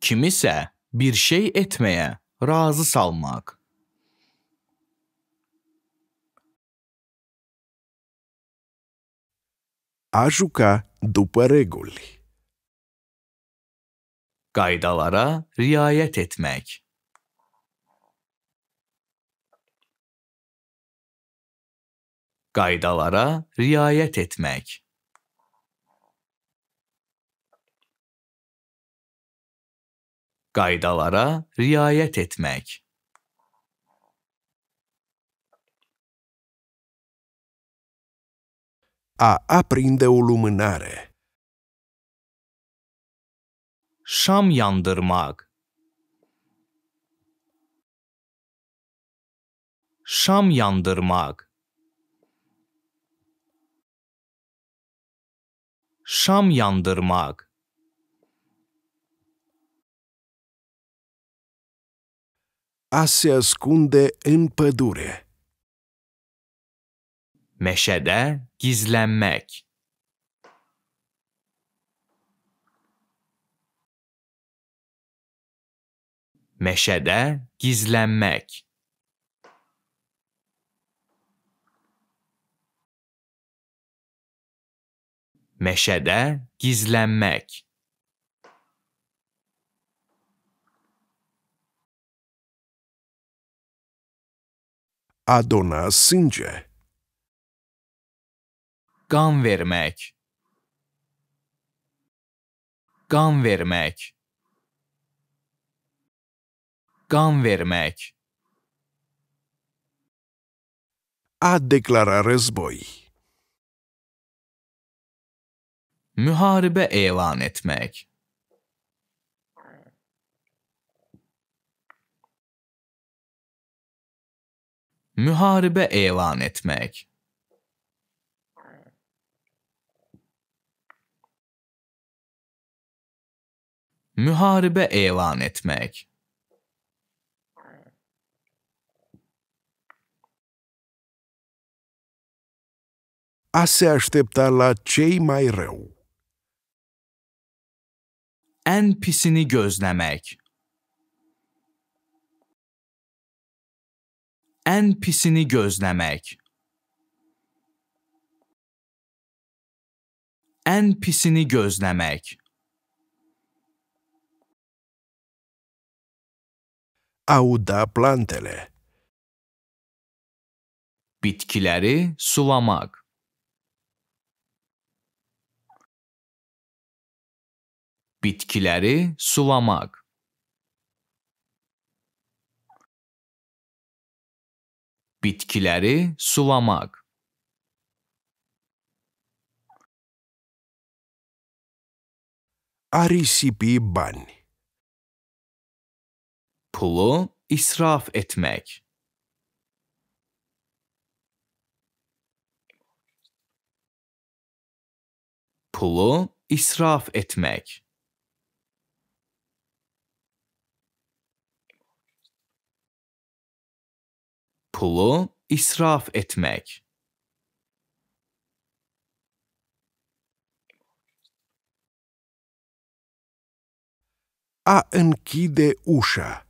Kimisi bir şey etmeye razı salmak. A juca după reguli. Gaydalara riayet etmek. Gaydalara riayet etmek. Gaydalara riayet etmek. A aprinde o lumânare şam yandırmak şam yandırmak şam yandırmak A se ascunde în pădure. Meşede gizlenmek meşede gizlenmek. Meşede gizlenmek. since. Kan vermek Kan vermek kan vermek. A declara război. Müharibe elan etmek. Müharibe elan etmek. Müharibe elan etmek. a se aștepta la cei mai rău. En pisini gözlemek En pisini gözlemek En pisini gözlemek Auda plantele Bitkileri sulamak Bitkiləri sulamaq. Bitkiləri sulamaq. Arisipi bani. Pulu israf etmək. Pulu israf etmək. pulu israf etmək. A închide ușa.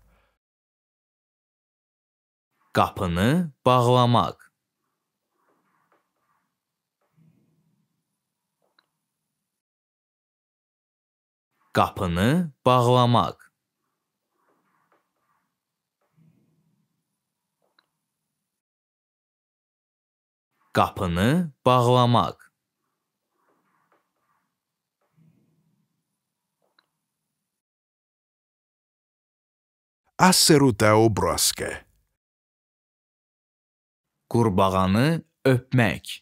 Qapını bağlamaq. qapını bağlamaq Qapını bağlamaq. Asseruta obroske. Qurbağanı öpmək.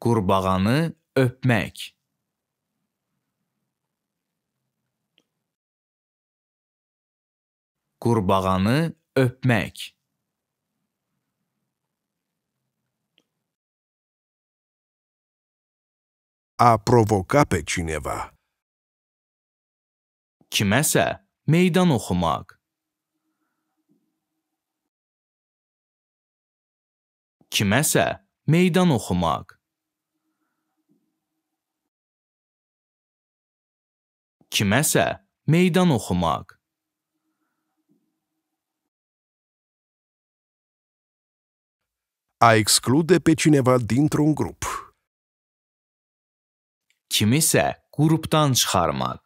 Qurbağanı öpmək. Qurbağanı öpmək. A provoca pe cineva. Kiməsə meydan oxumaq. Kiməsə meydan oxumaq. Kiməsə meydan oxumaq. A exclude pe cineva dintr-un grup. Kimise gruptan chiqarmak.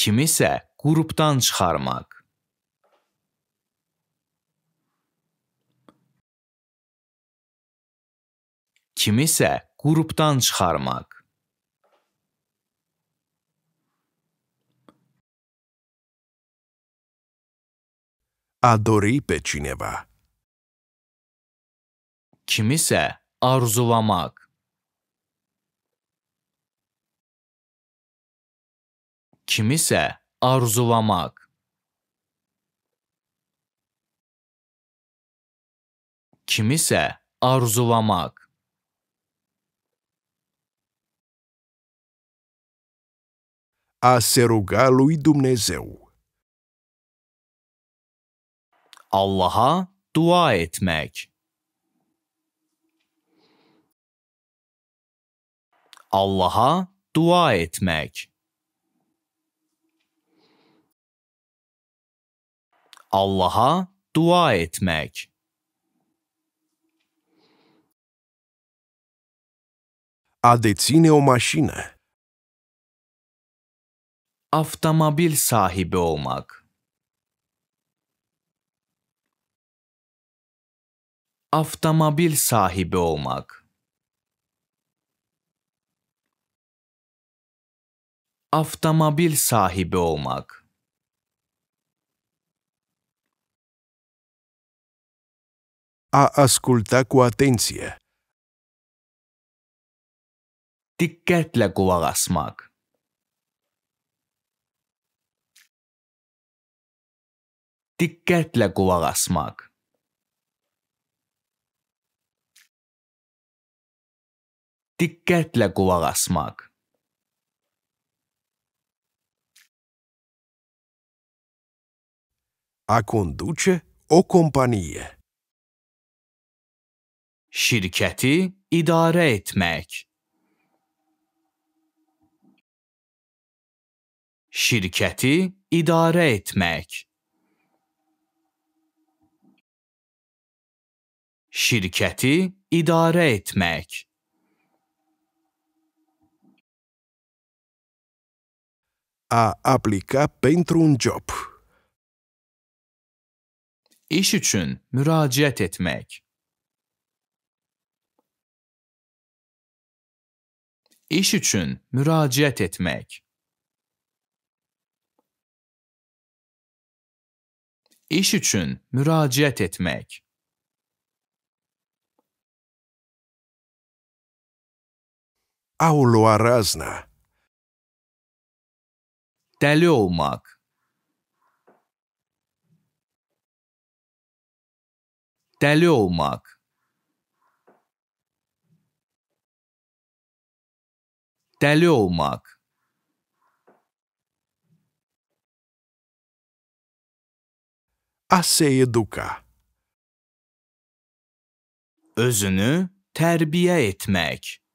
Kimise gruptan chiqarmak. Kimise gruptan chiqarmak. a dori pe cineva. Kimise arzulamak. Kimise arzulamak. Kimise arzulamak. a se ruga lui Dumnezeu. Allah'a dua etmek. Allah'a dua etmek. Allah'a dua etmek. A deține o mașină. Avtomobil sahibi olmak. Автomobil sahibi olmak. Автomobil sahibi olmak. A asculta cu atenție. Dikkatle kulak asmak. Dikkatle kulak asmak. diqqətlə qulaq asmaq. A conduce o companie. Şirkəti idarə etmək. Şirkəti idarə etmək. Şirkəti idarə etmək. A aplica pentru un job. İş için müracaat etmek. İş için müracaat etmek. İş için müracaat etmek. Au lua deli olmak. Deli olmak. Deli olmak. A se educar. Özünü terbiye etmek.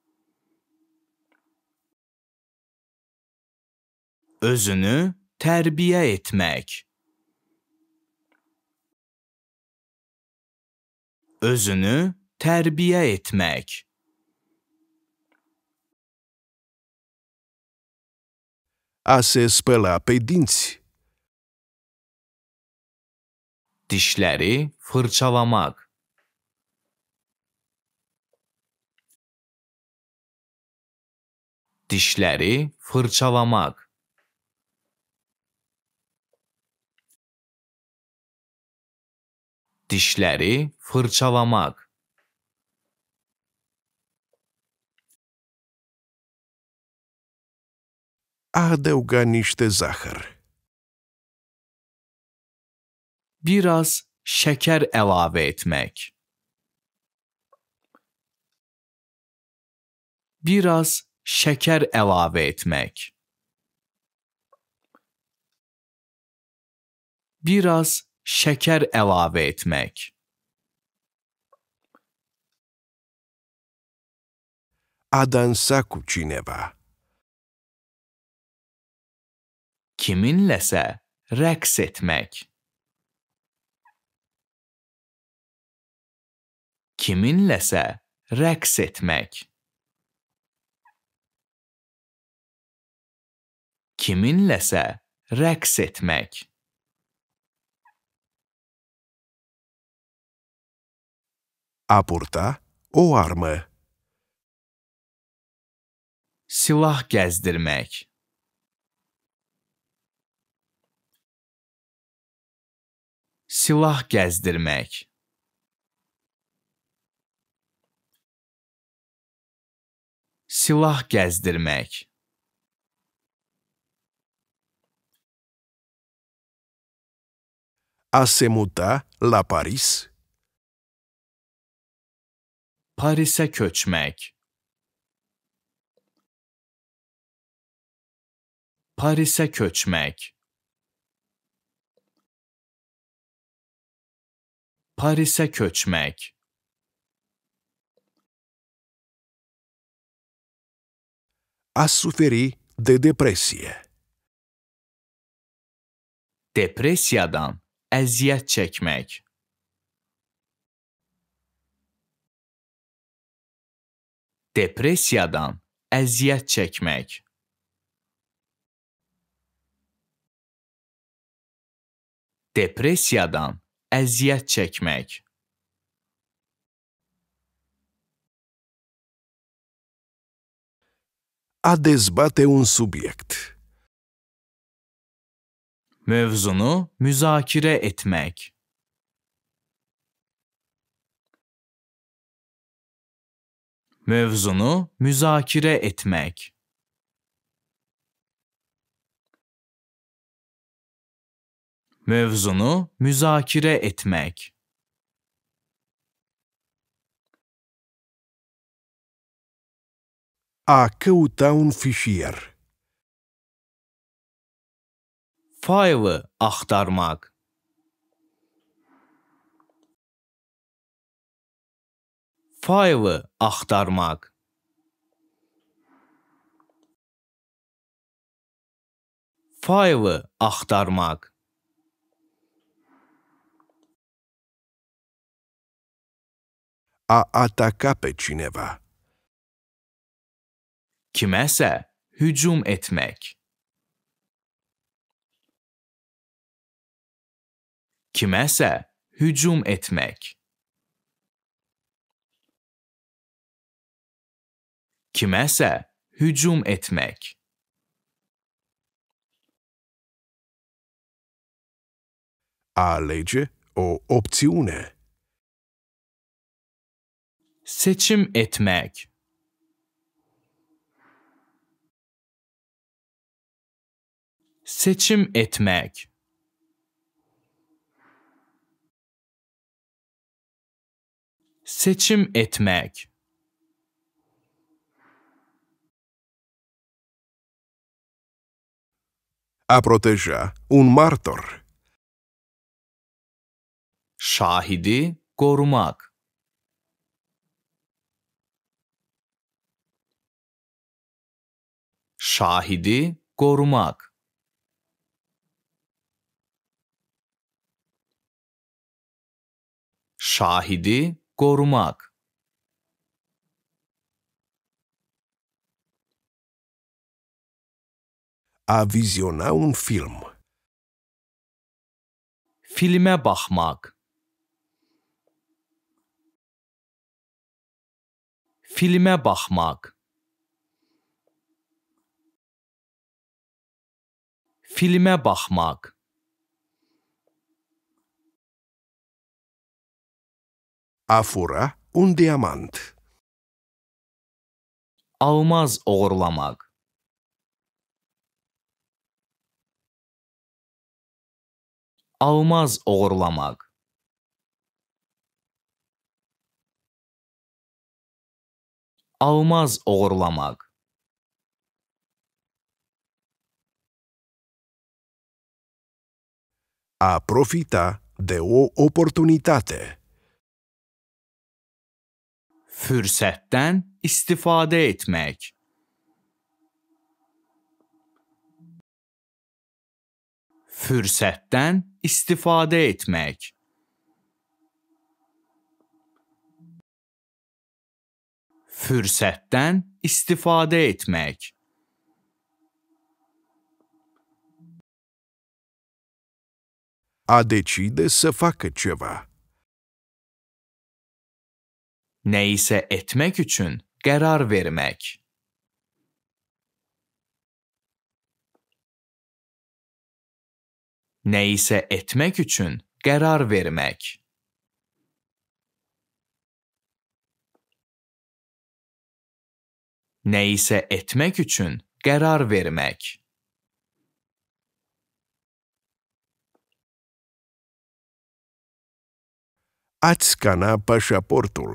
özünü tərbiyə etmək özünü tərbiyə etmək a se spăla pe dinți. Dişleri fırçalamak. Dişleri fırçalamak. Dişləri fırçalamaq. Adăuga ah, niște zahăr. Biraz şəkər əlavə etmək. Biraz şəkər əlavə etmək. Biraz şeker elave etmek. A dansa cu cineva. Kiminlese reks etmek. Kiminlese reks etmek. Kiminlese reks etmek. A purta o armă. Silah gəzdirmək. Silah gəzdirmək. Silah gəzdirmək. A se muta la Paris? Paris'e köçmek. Paris'e köçmek. Paris'e köçmek. A suferi de depresye. Depresyadan eziyet çekmek. depressiyadan əziyyət çəkmək. Depressiyadan əziyyət çəkmək. A dezbate un um subiect. Mövzunu müzakirə etmək. Mevzunu müzakere etmek. Mevzunu müzakere etmek. A căuta un fișier. File'ı aktarmak. faylı axtarmaq. Faylı axtarmaq. A ataca pe cineva. Kiməsə hücum etmək. Kiməsə hücum etmək. kimese hücum etmek. A o opțiune. Seçim etmek. Seçim etmek. Seçim etmek. a proteja, un martor. Shahidi korumak Shahidi korumak Shahidi korumak a viziona un film. Filme bakmak. Filme bakmak. Filme bakmak. A fura un diamant. Almaz oğurlamak. Almaz oğurlamaq. Almaz oğurlamaq. A profita de o oportunitate. Fürsətdən istifadə etmək. fırsattan istifade etmek. Fırsattan istifade etmek. A decide să facă ceva. Neyse etmek için karar vermek. neyse etmek için karar vermek. Neyse etmek için karar vermek. Ați scana pașaportul.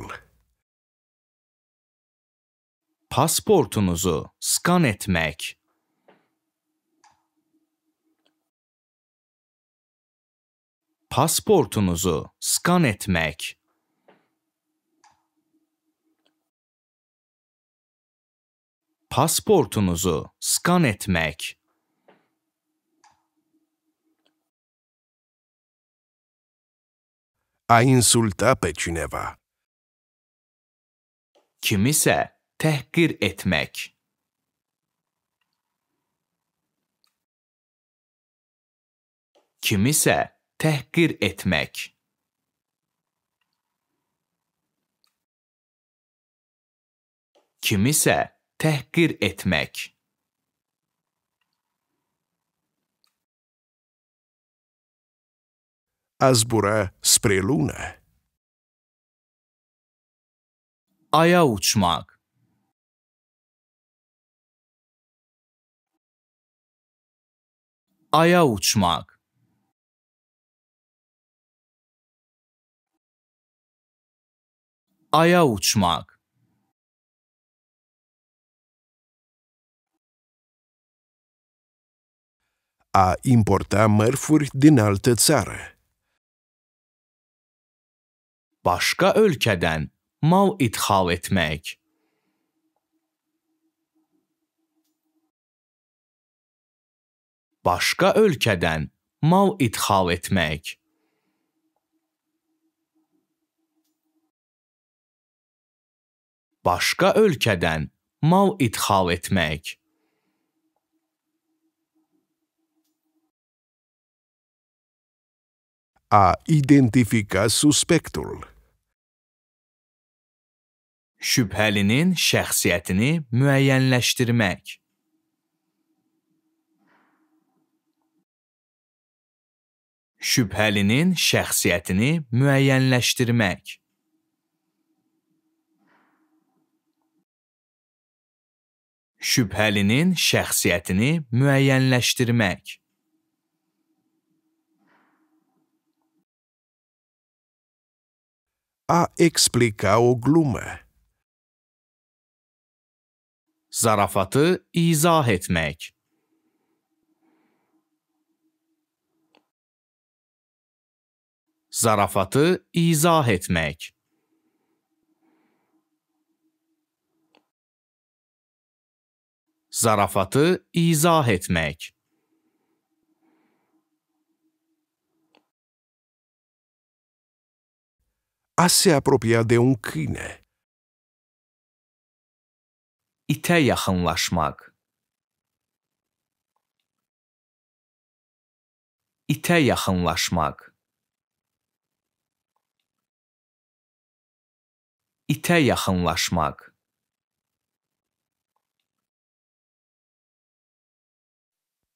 Pasportunuzu skan etmek. pasportunuzu skan etmek. Pasportunuzu skan etmek. A insulta pe cineva. Kimise tehkir etmek. Kimise Tehkir etmek. Kimise tehkir etmek. Azbura sprelune. Aya uçmak. aya uçmak aya uçmaq A importa mărfuri din altă țară Başqa ölkədən mal idxal etmək başqa ölkədən mal idxal etmək. başqa ölkədən mal idxal etmək. a identifica suspectul. Şübhəlinin şəxsiyyətini müəyyənləşdirmək. Şübhəlinin şəxsiyyətini müəyyənləşdirmək. şübhəlinin şəxsiyyətini müəyyənləşdirmək. A explica o glumă. Zarafatı izah etmək. Zarafatı izah etmək. zarafatı izah etmek. A se apropia de un câine. İte yakınlaşmak. İte yakınlaşmak. İte yakınlaşmak.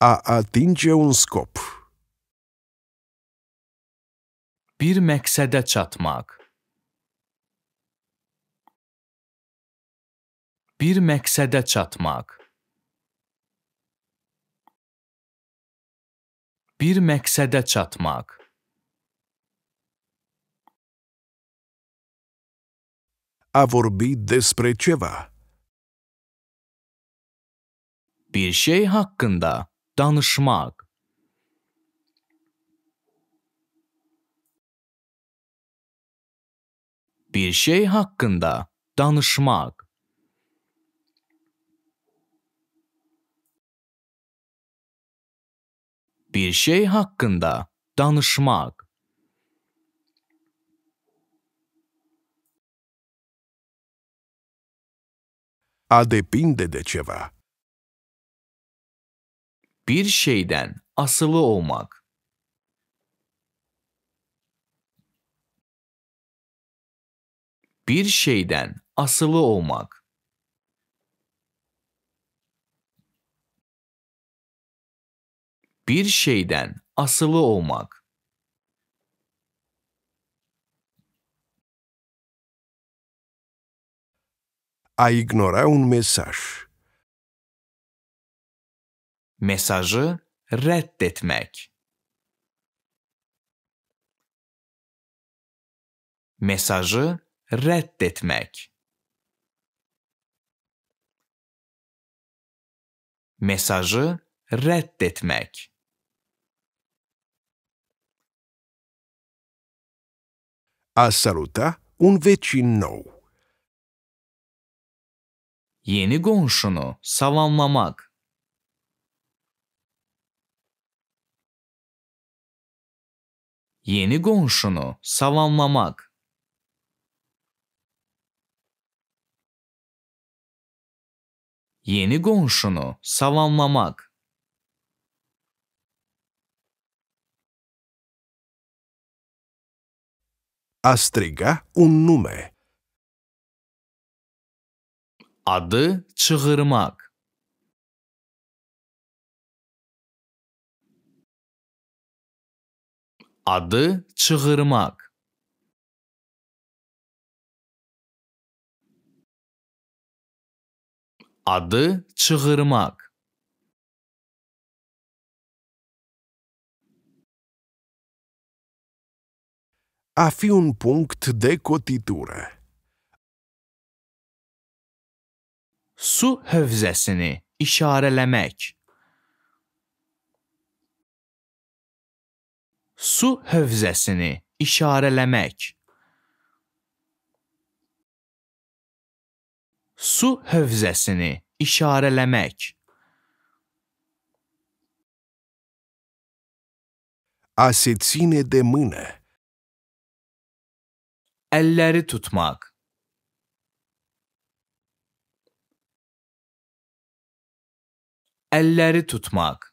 A atinge un scop Bir meksede çatmak Bir meksede çatmak Bir meksede çatmak A vorbi despre ceva Bir șey hakkında danışmak. Bir şey hakkında danışmak. Bir şey hakkında danışmak. a depinde de ceva bir şeyden asılı olmak. Bir şeyden asılı olmak. Bir şeyden asılı olmak. a ignorar um mensagem mesajı reddetmek. Mesajı reddetmek. Mesajı reddetmek. A saluta un vecin nou. Yeni komşunu salamlamak. Yeni qonşunu salamlamaq. Yeni qonşunu salamlamaq. A striga un nume. Adı çığırmaq. adı çığırmak adı çığırmak A fi un punct de cotitură. Su hövzəsini işarələmək su hövzəsini işarələmək. Su hövzəsini işarələmək. A se ține de mână. Əlləri tutmaq. Əlləri tutmaq.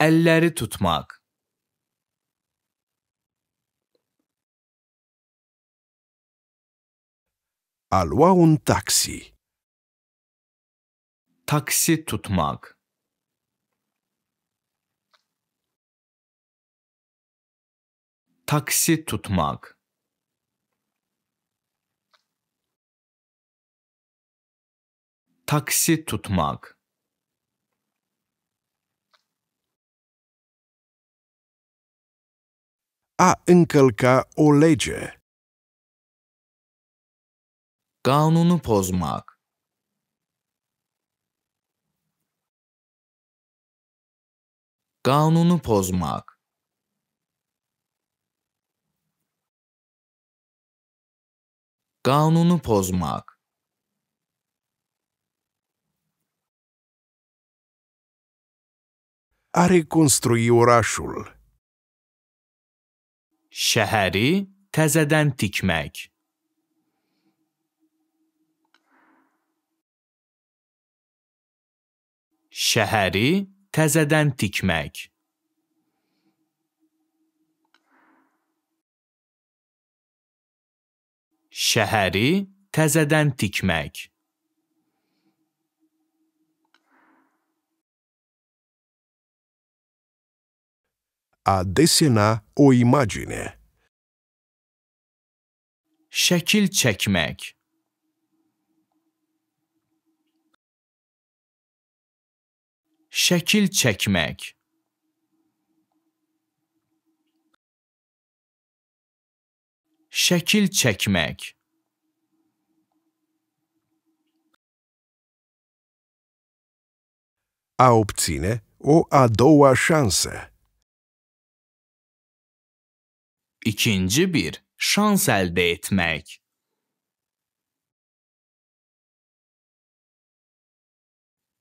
elleri tutmak. A un taksi. Taksi tutmak. Taksi tutmak. Taksi tutmak. A încălca o lege. Kanunu pozmak. Kanunu pozmak. Kanunu pozmak. a reconstrui orașul. شهری تزدن تیکمک شهری تزدن تیکمک شهری تزدن تیکمک a desena o imagine. Şekil çekmek Şekil çekmek Şekil çekmek A obține o a doua șansă. İkinci bir, şans elde etmek.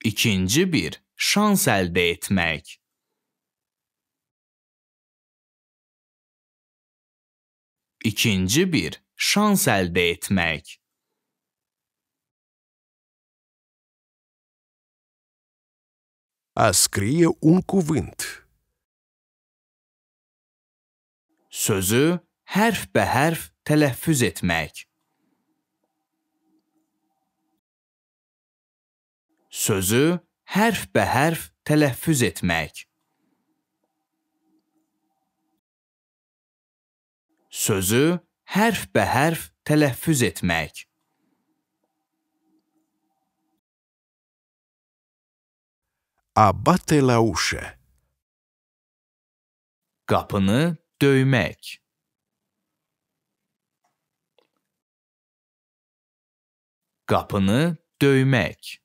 İkinci bir, şans elde etmek. İkinci bir, şans elde etmek. A un cuvânt. sözü hərf bə hərf tələffüz etmək. Sözü hərf bə hərf tələffüz etmək. Sözü hərf bə hərf tələffüz etmək. Abate la ușă. Kapını dövmek kapını dövmek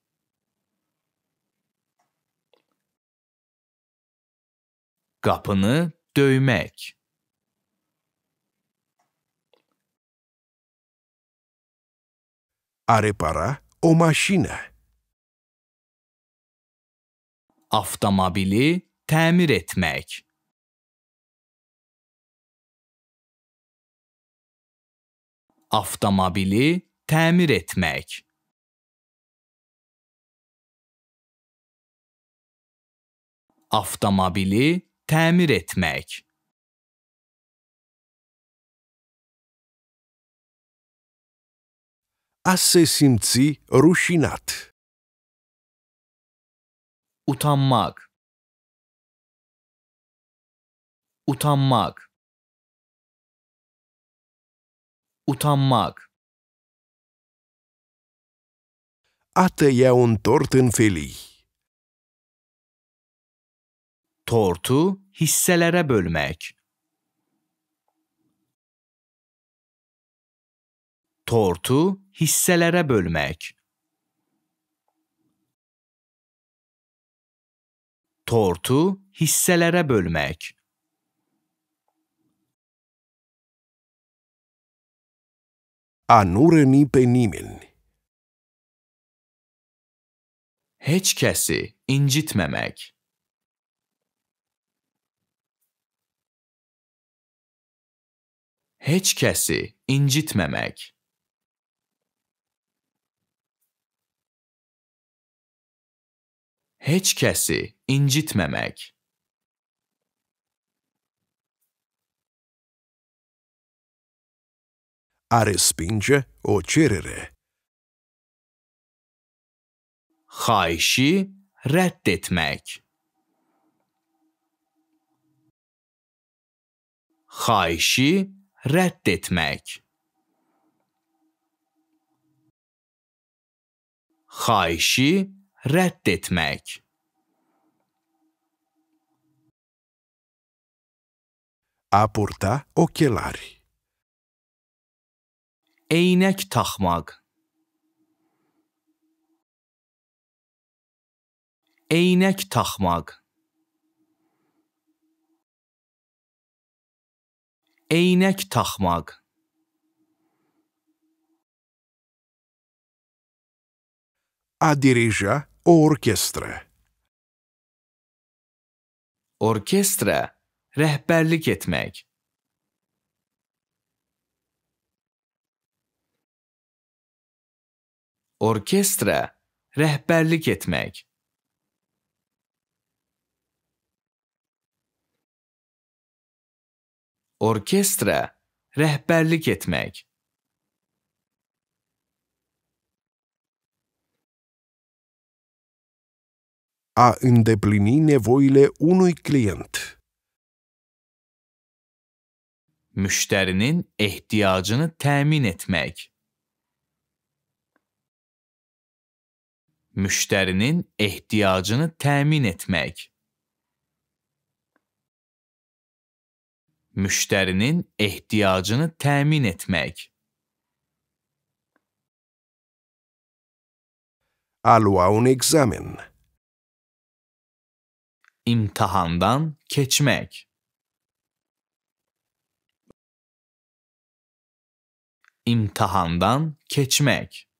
kapını dövmek Are para o maşine. Avtomobili tamir etmek. Avtomobili təmir etmək. Avtomobili təmir etmək. Assesimci ruşinat. Utanmak. Utanmak. utanmak. A tăia e un tort în felii. Tortu hisselere bölmek. Tortu hisselere bölmek. Tortu hisselere bölmek. A nu răni pe nimeni. Hiç kesi incitmemek. Hiç kesi incitmemek. Hiç kesi incitmemek. a respinge o cerere. Xahişi rədd etmək. Xahişi rədd etmək. Xahişi rədd etmək. A purta ochelari. Eynək taxmaq. Eynək taxmaq. Eynək taxmaq. a dirija o orkestra. Orkestra rəhbərlik etmək. orkestra rehberlik etmek. Orkestra rehberlik etmek. A îndeplini nevoile unui client. Müşterinin ihtiyacını temin etmek. müşterinin ihtiyacını temin etmek. Müşterinin ihtiyacını temin etmek. Al un examen. İmtihandan geçmek. İmtihandan geçmek.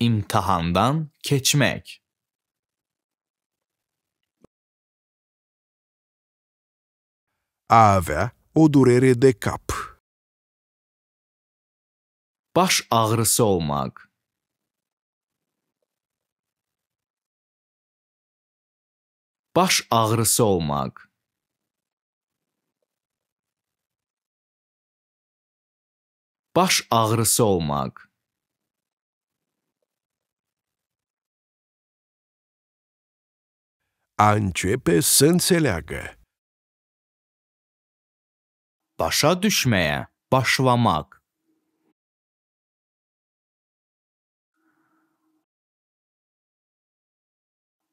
imtihandan keçmək A avea o durere de cap. Baş ağrısı olmaq. Baş ağrısı olmaq. Baş ağrısı olmaq. a începe să înțeleagă. Pașa düşmeye pașvamac.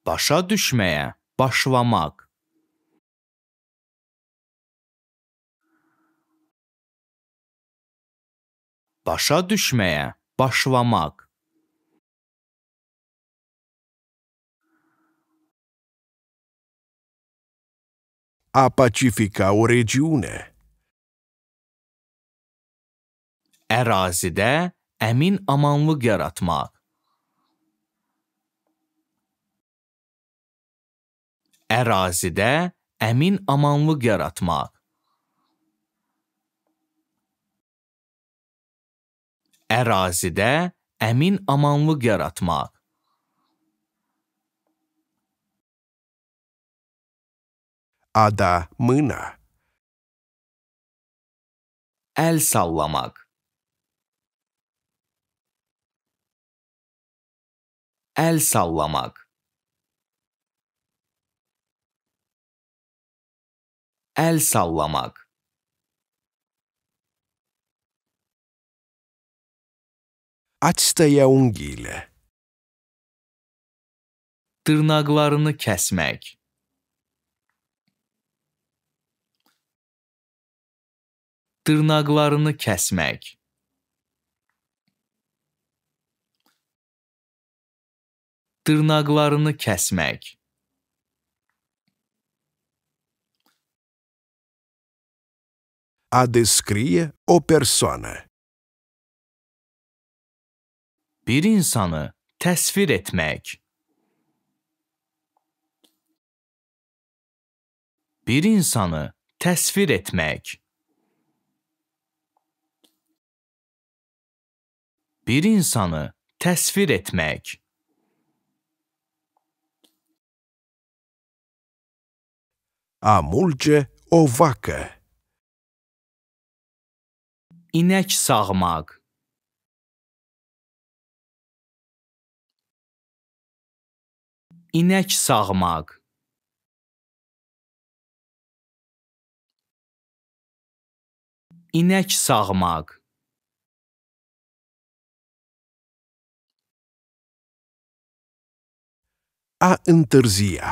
Pașa düşmeye pașvamac. Pașa düşmeye pașvamac. a pacifica o regiune. Ərazidə əmin amanlıq yaratmaq. Ərazidə əmin amanlıq yaratmaq. Ərazidə əmin amanlıq yaratmaq. ada mâna. El sallamak. El sallamak. El sallamak. Aç da Tırnaklarını kesmek. Dırnaqlarını kəsmək. Dırnaqlarını kəsmək. a descria o persona. Bir insanı təsvir etmək. Bir insanı təsvir etmək. bir insanı təsvir etmək. A mulge o vacă. İnək sağmaq. İnək sağmaq. İnək sağmaq. a întârzia.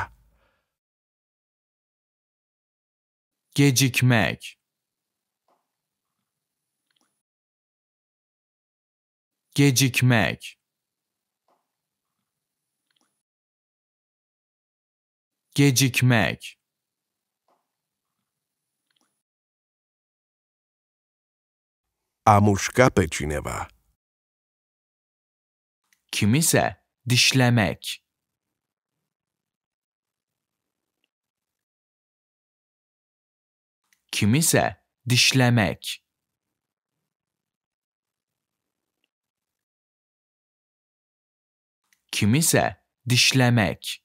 Gecikmek Gecikmek Gecikmek A mușca pe cineva. Kimse dişlemek. kimisə dişləmək. Kimisə dişləmək.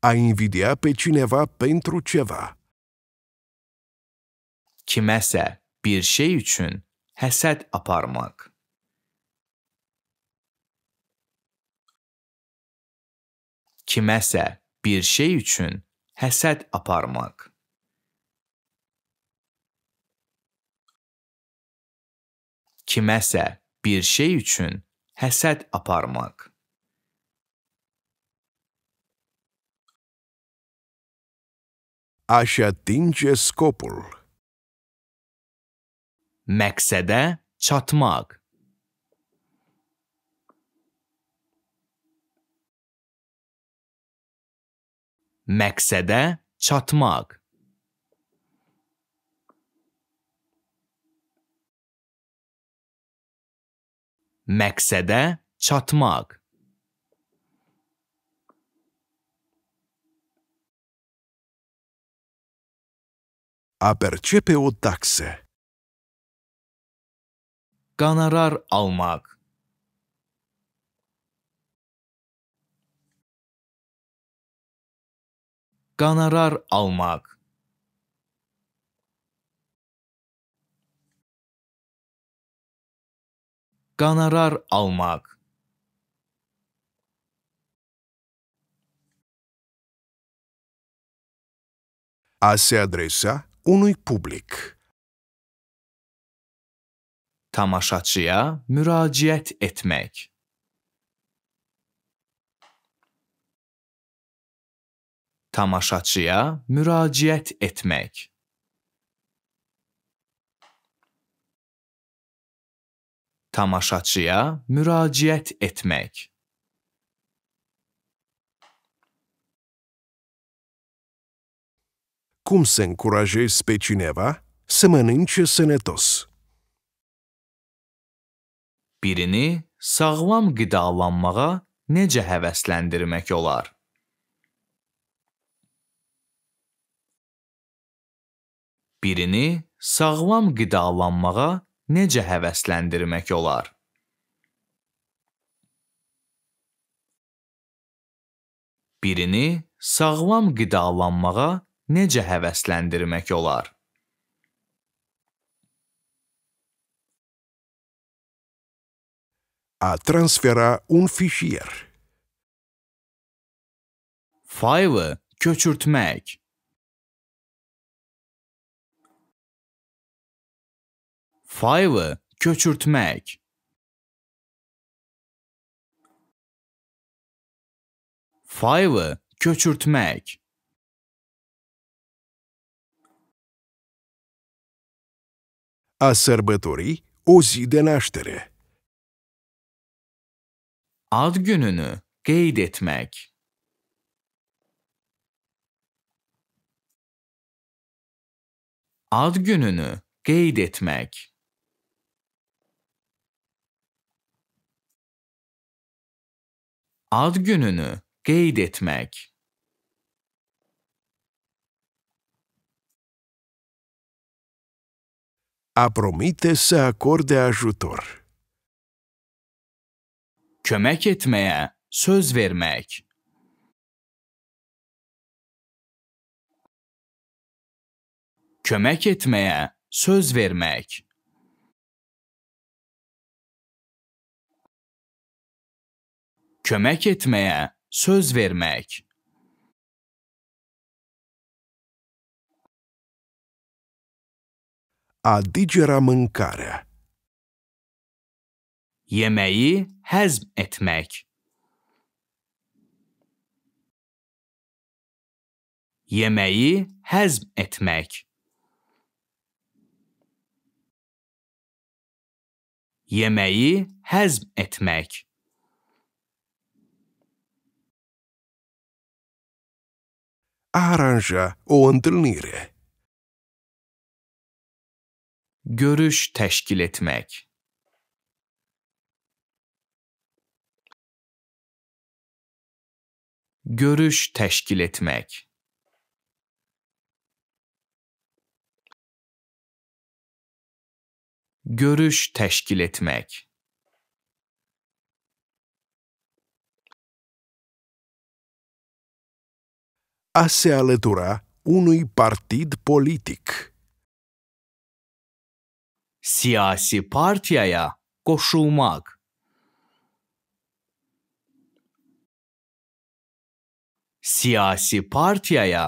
A invidia pe cineva pentru ceva. Kiməsə bir şey üçün həsəd aparmaq. kiməsə bir şey üçün həsəd aparmaq. Kiməsə bir şey üçün həsəd aparmaq. Aș atinge scopul. Məqsədə çatmaq. məqsədə çatmaq. Məqsədə çatmaq. a percepe o taxe. Kanarar almak Ganarar almak Ganarar almak a se adresa unui public. Tamaşaçıya müraciət etmek tamaşaçıya müraciət etmək. Tamaşaçıya müraciət etmək. Cum să încurajezi pe cineva să mănânce sănătos? Birini sağlam qidalanmağa necə həvəsləndirmək olar? birini sağlam qidalanmağa necə həvəsləndirmək olar? Birini sağlam qidalanmağa necə həvəsləndirmək olar? a transfera un fișier. Faylı köçürtmək File'ı köçürtmek. File'ı köçürtmek. A sărbători o zi de naștere. Ad gününü kaydetmek. Ad gününü kaydetmek. ad gününü kaydetmek. A promite să acorde ajutor. Kömek etmeye söz vermek. Kömek etmeye söz vermek. kömek etmeye söz vermek. A digera mâncarea Yemeği hezm etmek. Yemeği hezm etmek. Yemeği hezm etmek. a aranja o întâlnire. Görüş teşkil etmek Görüş teşkil etmek görüş teşkil etmek a se alătura unui partid politic. Siyasi Siasi partia ea, partiaya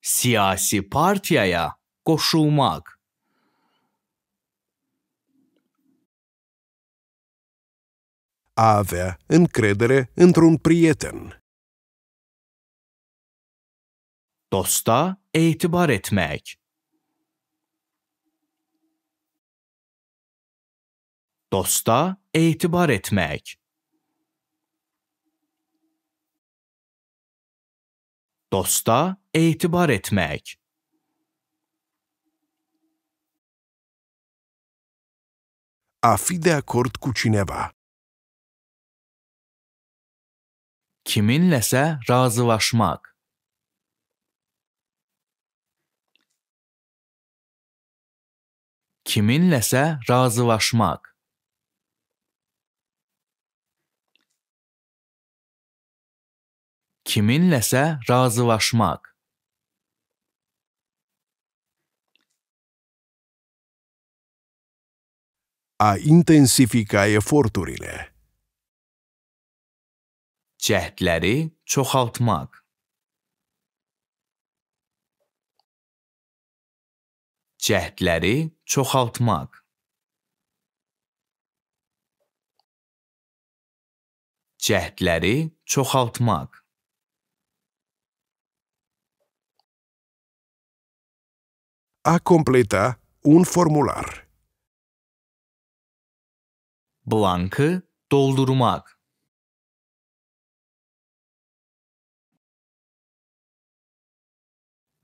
Siasi partia ea, koșulmak a avea încredere într-un prieten. Dosta eitibar etmek Dosta eitibar etmek Dosta eitibar etmek A fi de acord cu cineva kiminləsə razılaşmaq. Kiminləsə razılaşmaq. Kiminləsə razılaşmaq. A intensifica eforturile cəhdləri çoxaltmaq. Cəhdləri çoxaltmaq. Cəhdləri çoxaltmaq. A completa un formular. Blankı doldurmaq.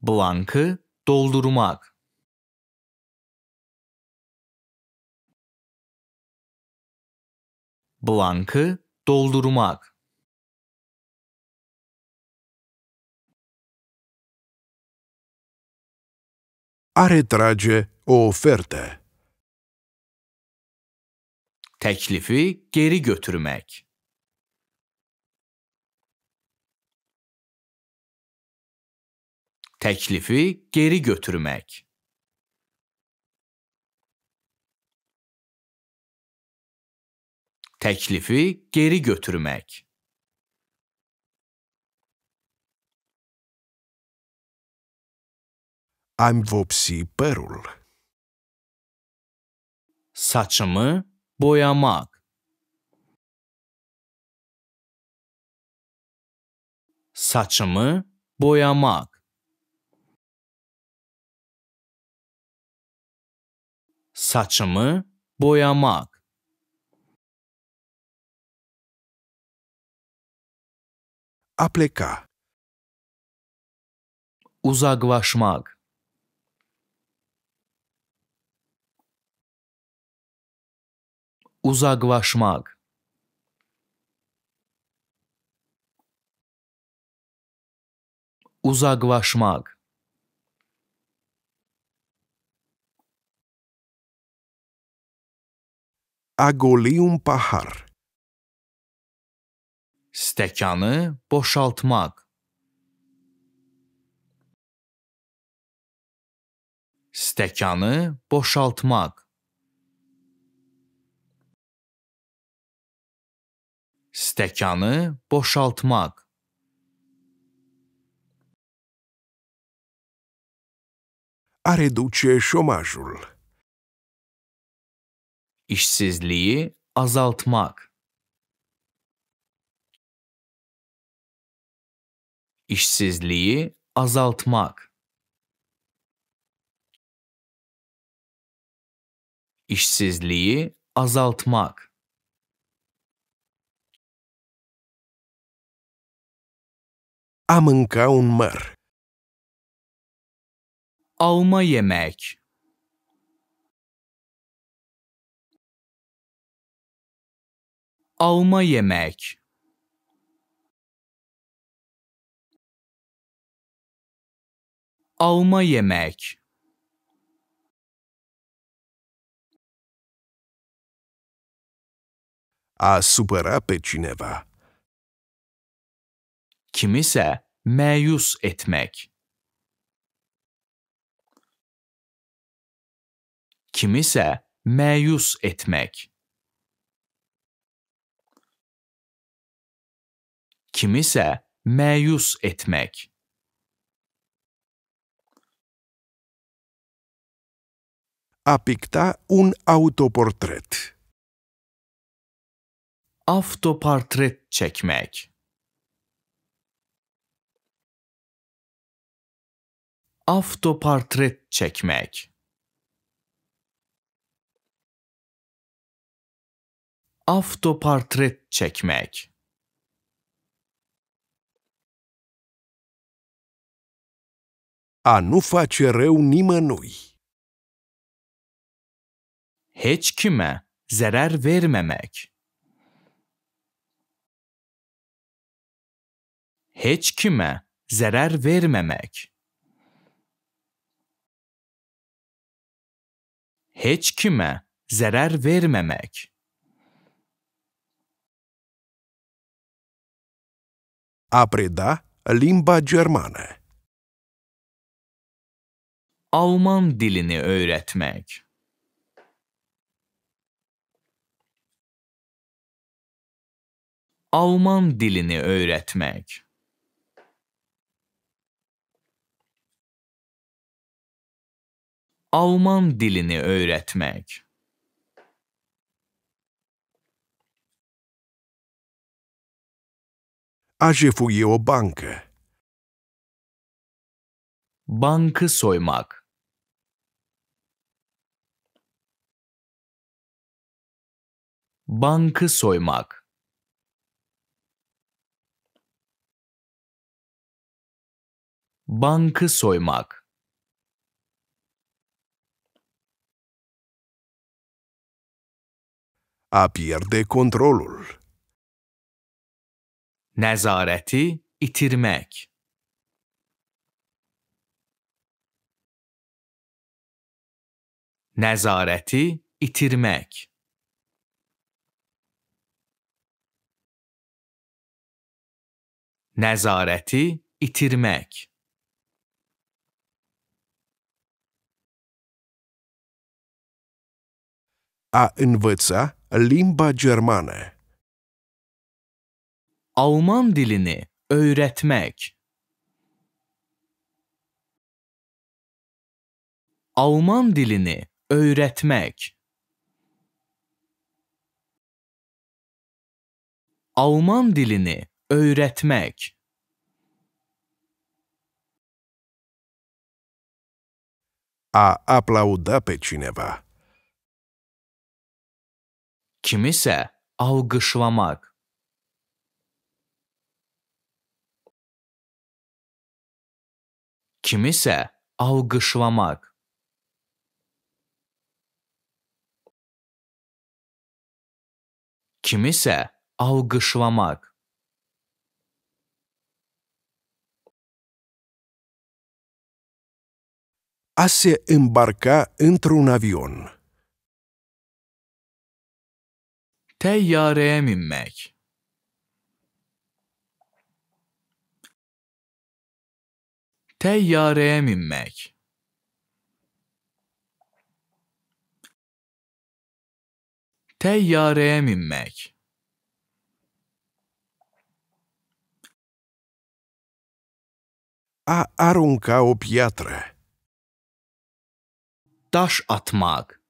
blankı doldurmak. blankı doldurmak. A retrage o ofertă. Teklifi geri götürmek. Teklifi geri götürmek. Teklifi geri götürmek. I'm vopsi perul. Saçımı boyamak. Saçımı boyamak. saçımı boyamak. A pleca. Uzaklaşmak. Uzaklaşmak. Uzaklaşmak. agoli un pahar. Stekanı boşaltmak. Stekanı boşaltmak. Stekanı boşaltmak. a reduce șomajul. işsizliği azaltmak işsizliği azaltmak işsizliği azaltmak amânca un măr alma yemek alma yemek alma yemek a supăra pe cineva. Kimise meyus etmek. Kimise meyus etmek. kimise meyus etmek. Απικτά un autoportret. Autoportret çekmek. Autoportret çekmek. Autoportret çekmek. A nu face rău nimănui. Hiç kime zarar vermemek. Hiç kime zarar vermemek. Hiç kime zarar vermemek. A preda limba germană Alman dilini öğretmek. Alman dilini öğretmek. Alman dilini öğretmek. A şefuie Bankı soymak. Bankı soymak. Bankı soymak. A pierde kontrolul. Nezareti itirmek. Nezareti itirmek. nəzarəti itirmək. A învăța limba germană. Alman dilini öyrətmək. Alman dilini öyrətmək. Alman dilini öyrətmək. A aplauda pe cineva. Kimisə alqışlamaq. Kimisə alqışlamaq. Kimisə alqışlamaq. a se îmbarca într-un avion. Teyyareye minmek Teyyareye minmek Teyyareye minmek A arunca o piatră Taș atmak.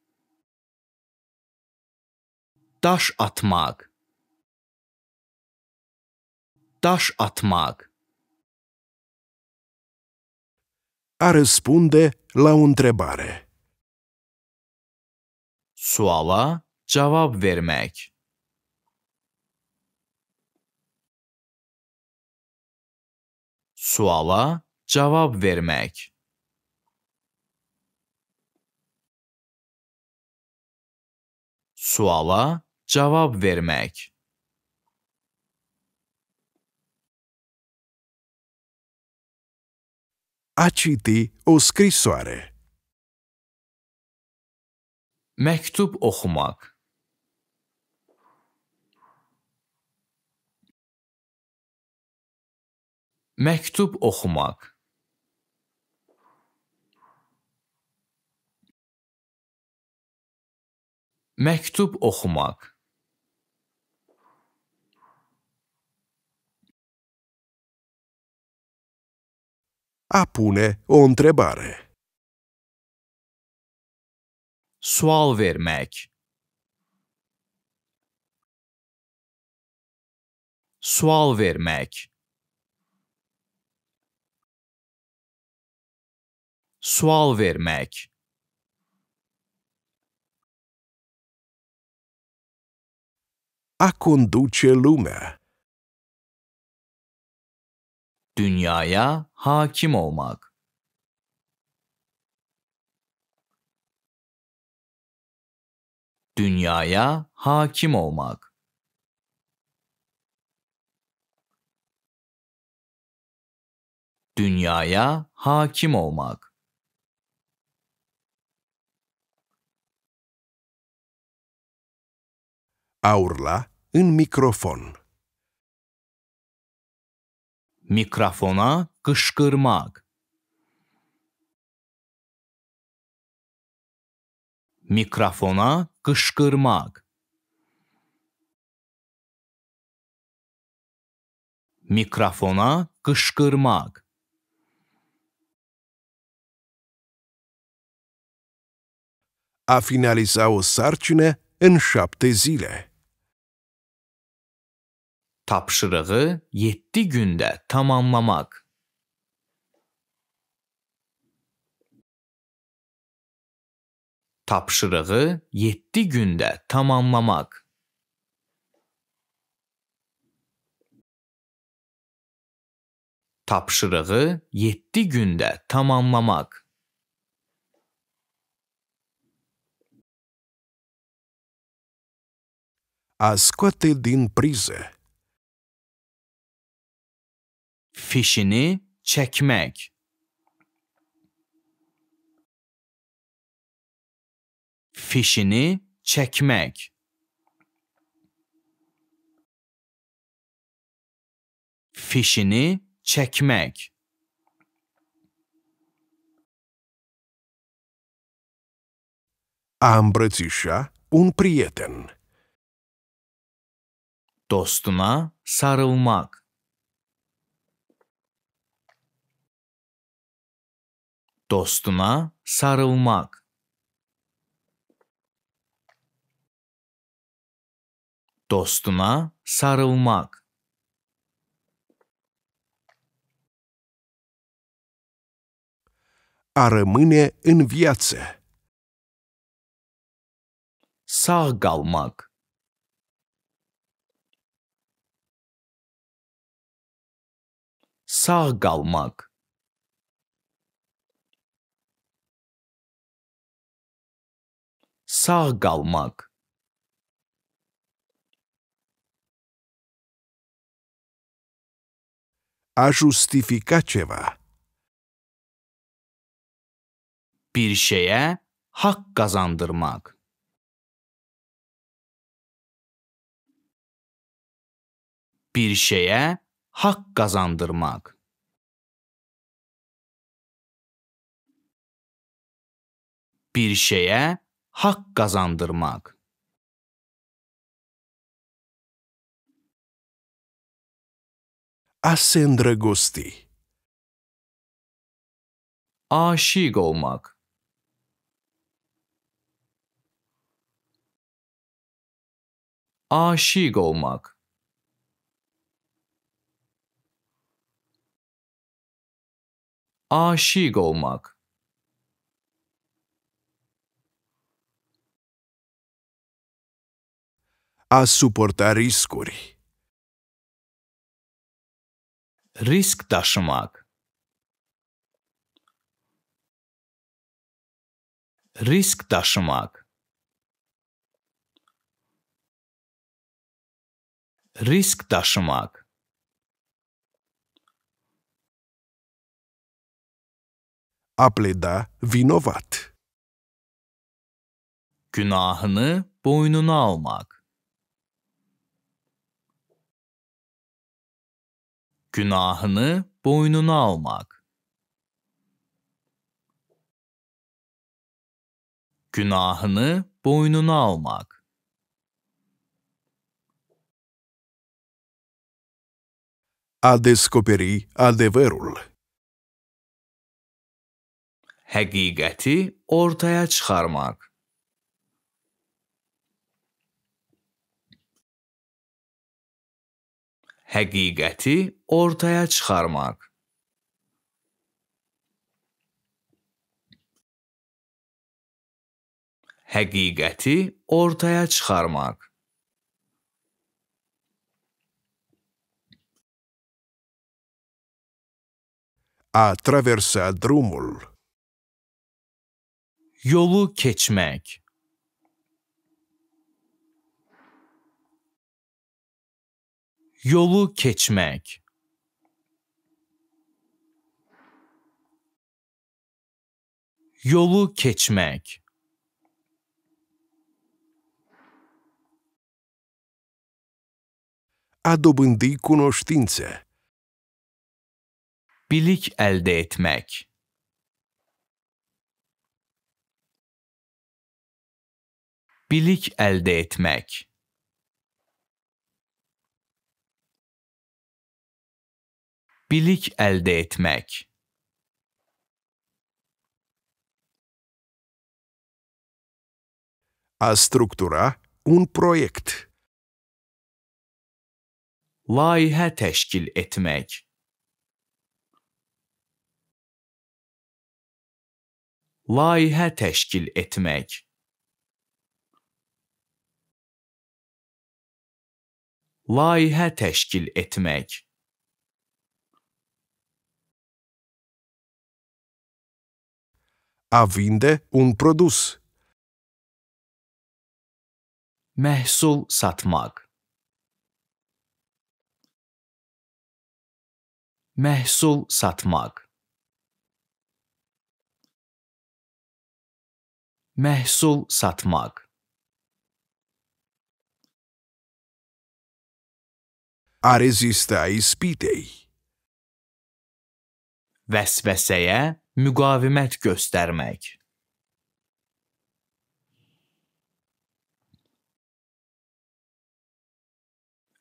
Taș atmak. Taș atmak. A răspunde la o întrebare. Suala cevap vermek. Suala cevap vermek. Suala cavab vermək. A citi o scrisoare. Məktub oxumaq. Məktub oxumaq. Məktub oxumaq. A pune o întrebare. Sual vermək. Sual vermək. Sual vermək. a conduce lumea. Dünyaya hakim olmak. Dünyaya hakim olmak. Dünyaya hakim olmak. a urla în microfon. Microfona kışkırmak. Microfona kışkırmak. Microfona kışkırmak. A finaliza o sarcină în șapte zile. tapşırığı 7 günde tamamlamak. Tapşırığı 7 günde tamamlamak. tapşırığı 7 günde tamamlamak. А скоти дин fişini çekmek. Fişini çekmek. Fişini çekmek. a îmbrățișa un prieten. Dostuna sarılmak dostuna sarılmak dostuna sarılmak a rămâne în viață sağ kalmak sağ kalmak sağ kalmak a ceva. Bir şeye hak kazandırmak. Bir şeye hak kazandırmak. Bir şeye hak kazandırmak. A se îndrăgosti. Aşık olmak. Aşık olmak. aşık olmak a suporta riscuri. Risk taşımak Risk taşımak Risk taşımak A vinovat Günahını boynuna almak günahını boynuna almak günahını boynuna almak a descoperi adevărul. Həqiqəti ortaya çıxarmaq həqiqəti ortaya çıxarmaq. Həqiqəti ortaya çıxarmaq. Atravessar drumul. Yolu keçmək. yolu keçmek. Yolu keçmek. A dobândi cunoștințe. Bilik elde etmek. Bilik elde etmek. bilik əldə etmək. A struktura un proiect. Layihə təşkil etmək. Layihə təşkil etmək. Layihə təşkil etmək. a vinde un produs. Mehsul satmak Mehsul satmak Mehsul satmak a rezista ispitei. Vesveseye müqavimət göstərmək.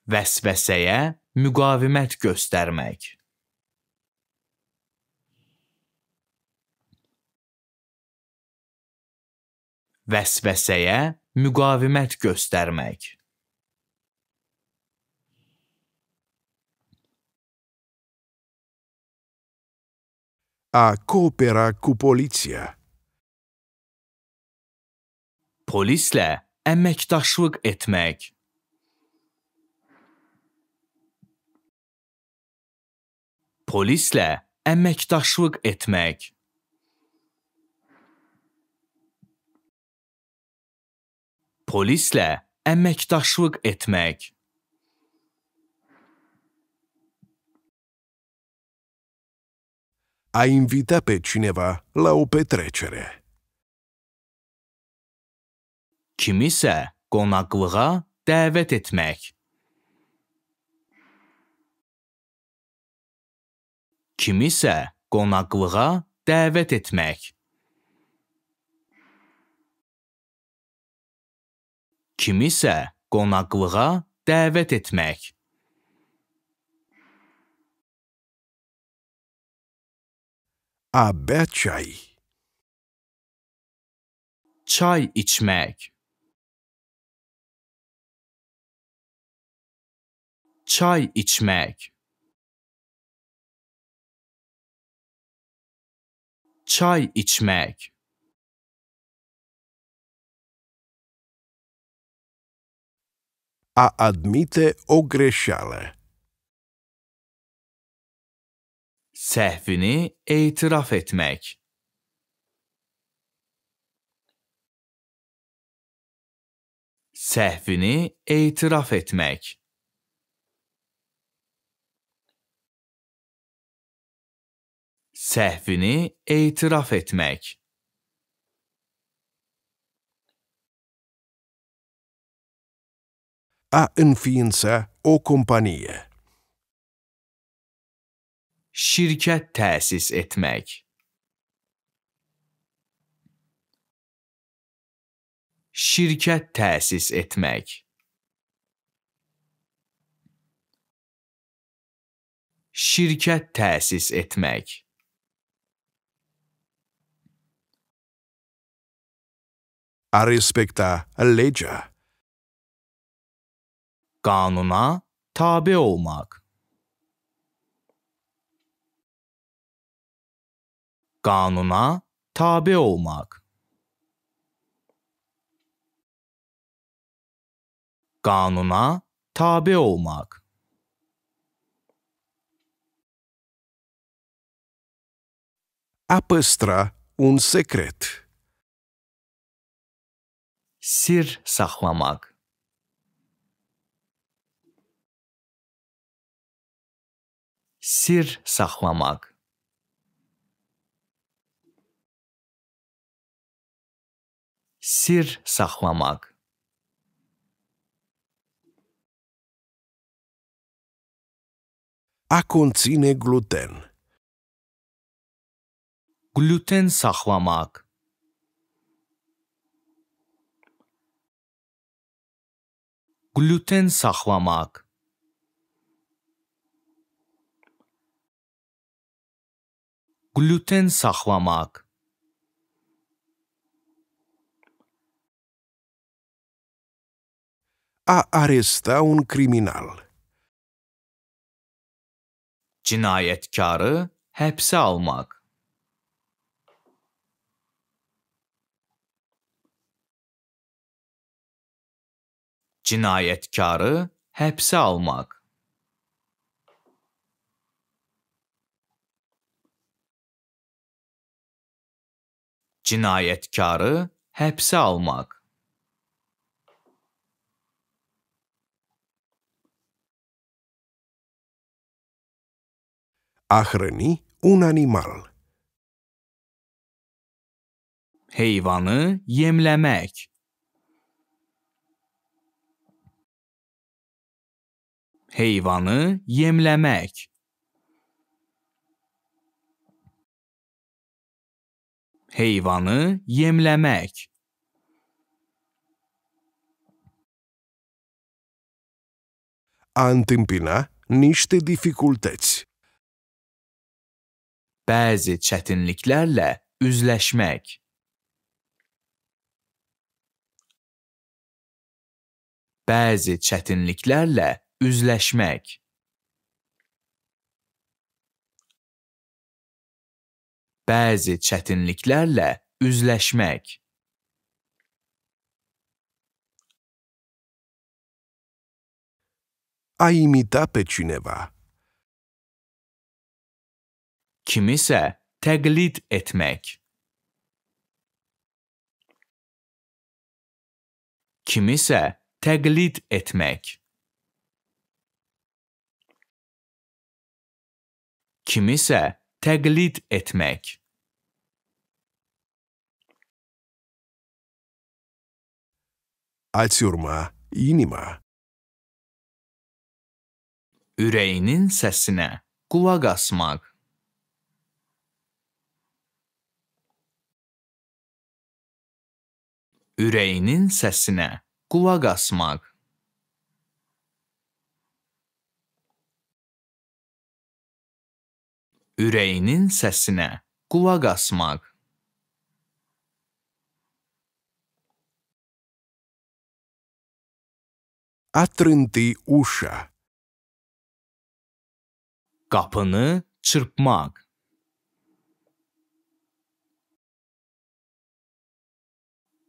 Vəsvəsəyə müqavimət göstərmək. Vəsvəsəyə müqavimət göstərmək. a coopera cu poliția. Polisle emektaşlık etmek. Polisle emektaşlık etmek. Polisle emektaşlık etmek. a invita pe cineva la o petrecere. Kimisə qonaqlığa dəvət etmək. Kimisə qonaqlığa dəvət etmək. Kimisə qonaqlığa dəvət etmək. AB çay. Çay içmek. Çay içmek. Çay içmek. A admite ogrešale. sehvini itiraf etmek. Sehvini itiraf etmek. Sehvini itiraf etmek. a înființa o companie şirket tesis etmek. Şirket tesis etmek. Şirket tesis etmek. a respetar Kanuna tabi olmak. kanuna tabi olmak kanuna tabi olmak a păstra un secret. Sir saklamak. Sir saklamak. Սիր սախմամակ A conține gluten. Gluten saxlamac. Gluten saxlamac. Gluten saxlamac. a aresta un criminal. Cinayetkarı həbsə almaq. Cinayetkarı həbsə almaq. Cinayetkarı həbsə almaq. A hrăni un animal. Heyvanı yemlemek. Heyvanı yemlemek. Heyvanı yemlemek. A întâmpina niște dificultăți. bəzi çətinliklərlə üzləşmək. Bəzi çətinliklərlə üzləşmək. Bəzi çətinliklərlə üzləşmək. a imita pe cineva. kimisə təqlid etmək. Kimisə təqlid etmək. Kimisə təqlid etmək. Açurma, inima. Ürəyinin səsinə qulaq asmaq. ürəyinin səsinə qulaq asmaq. Ürəyinin səsinə qulaq asmaq. Atrınti uşa. Qapını çırpmaq.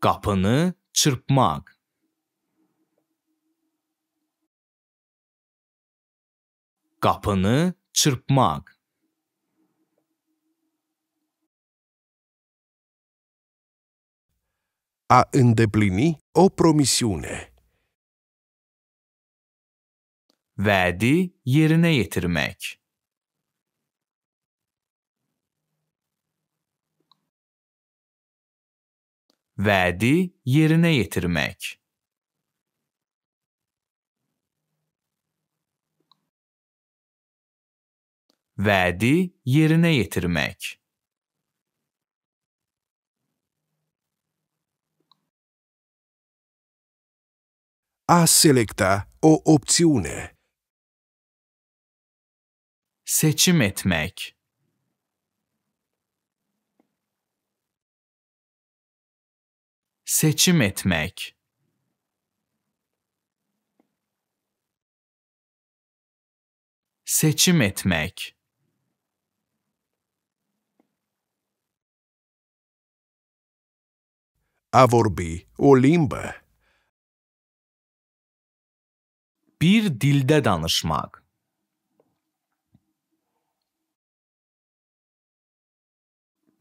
Kapını çırpmak. Kapını çırpmak. A îndeplini o promisiune. Vedi yerine getirmek. Vədi yerinə yetirmək. Vədi yerinə yetirmək. A selecta o opțiune. Seçim etmek. seçim etmek seçim etmek Avorbi, vorbi bir dilde danışmak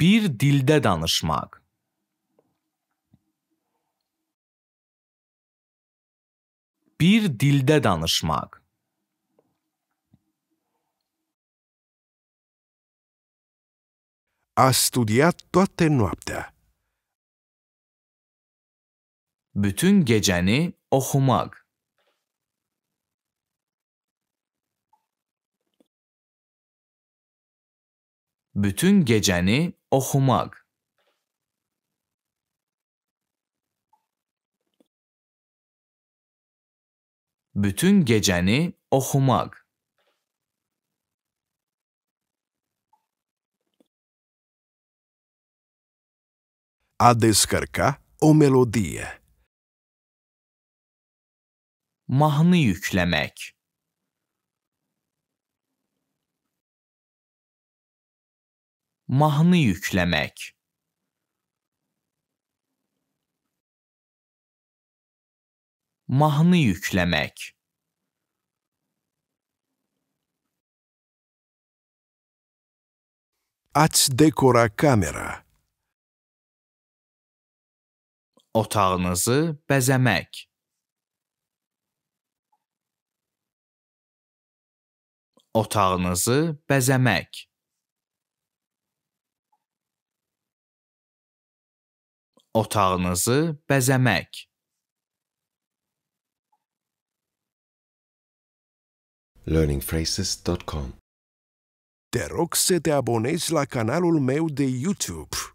bir dilde danışmak bir dilde danışmak. A studiat toată noaptea. Bütün geceni okumak. Bütün geceni okumak. bütün geceni okumak. A descarca o melodie. Mahnı yüklemek. Mahnı yüklemek. mahnı yüklemek. Aç dekora kamera. Otağınızı bezemek. Otağınızı bezemek. Otağınızı bezemek. learningphrases.com Te rog să te abonezi la canalul meu de YouTube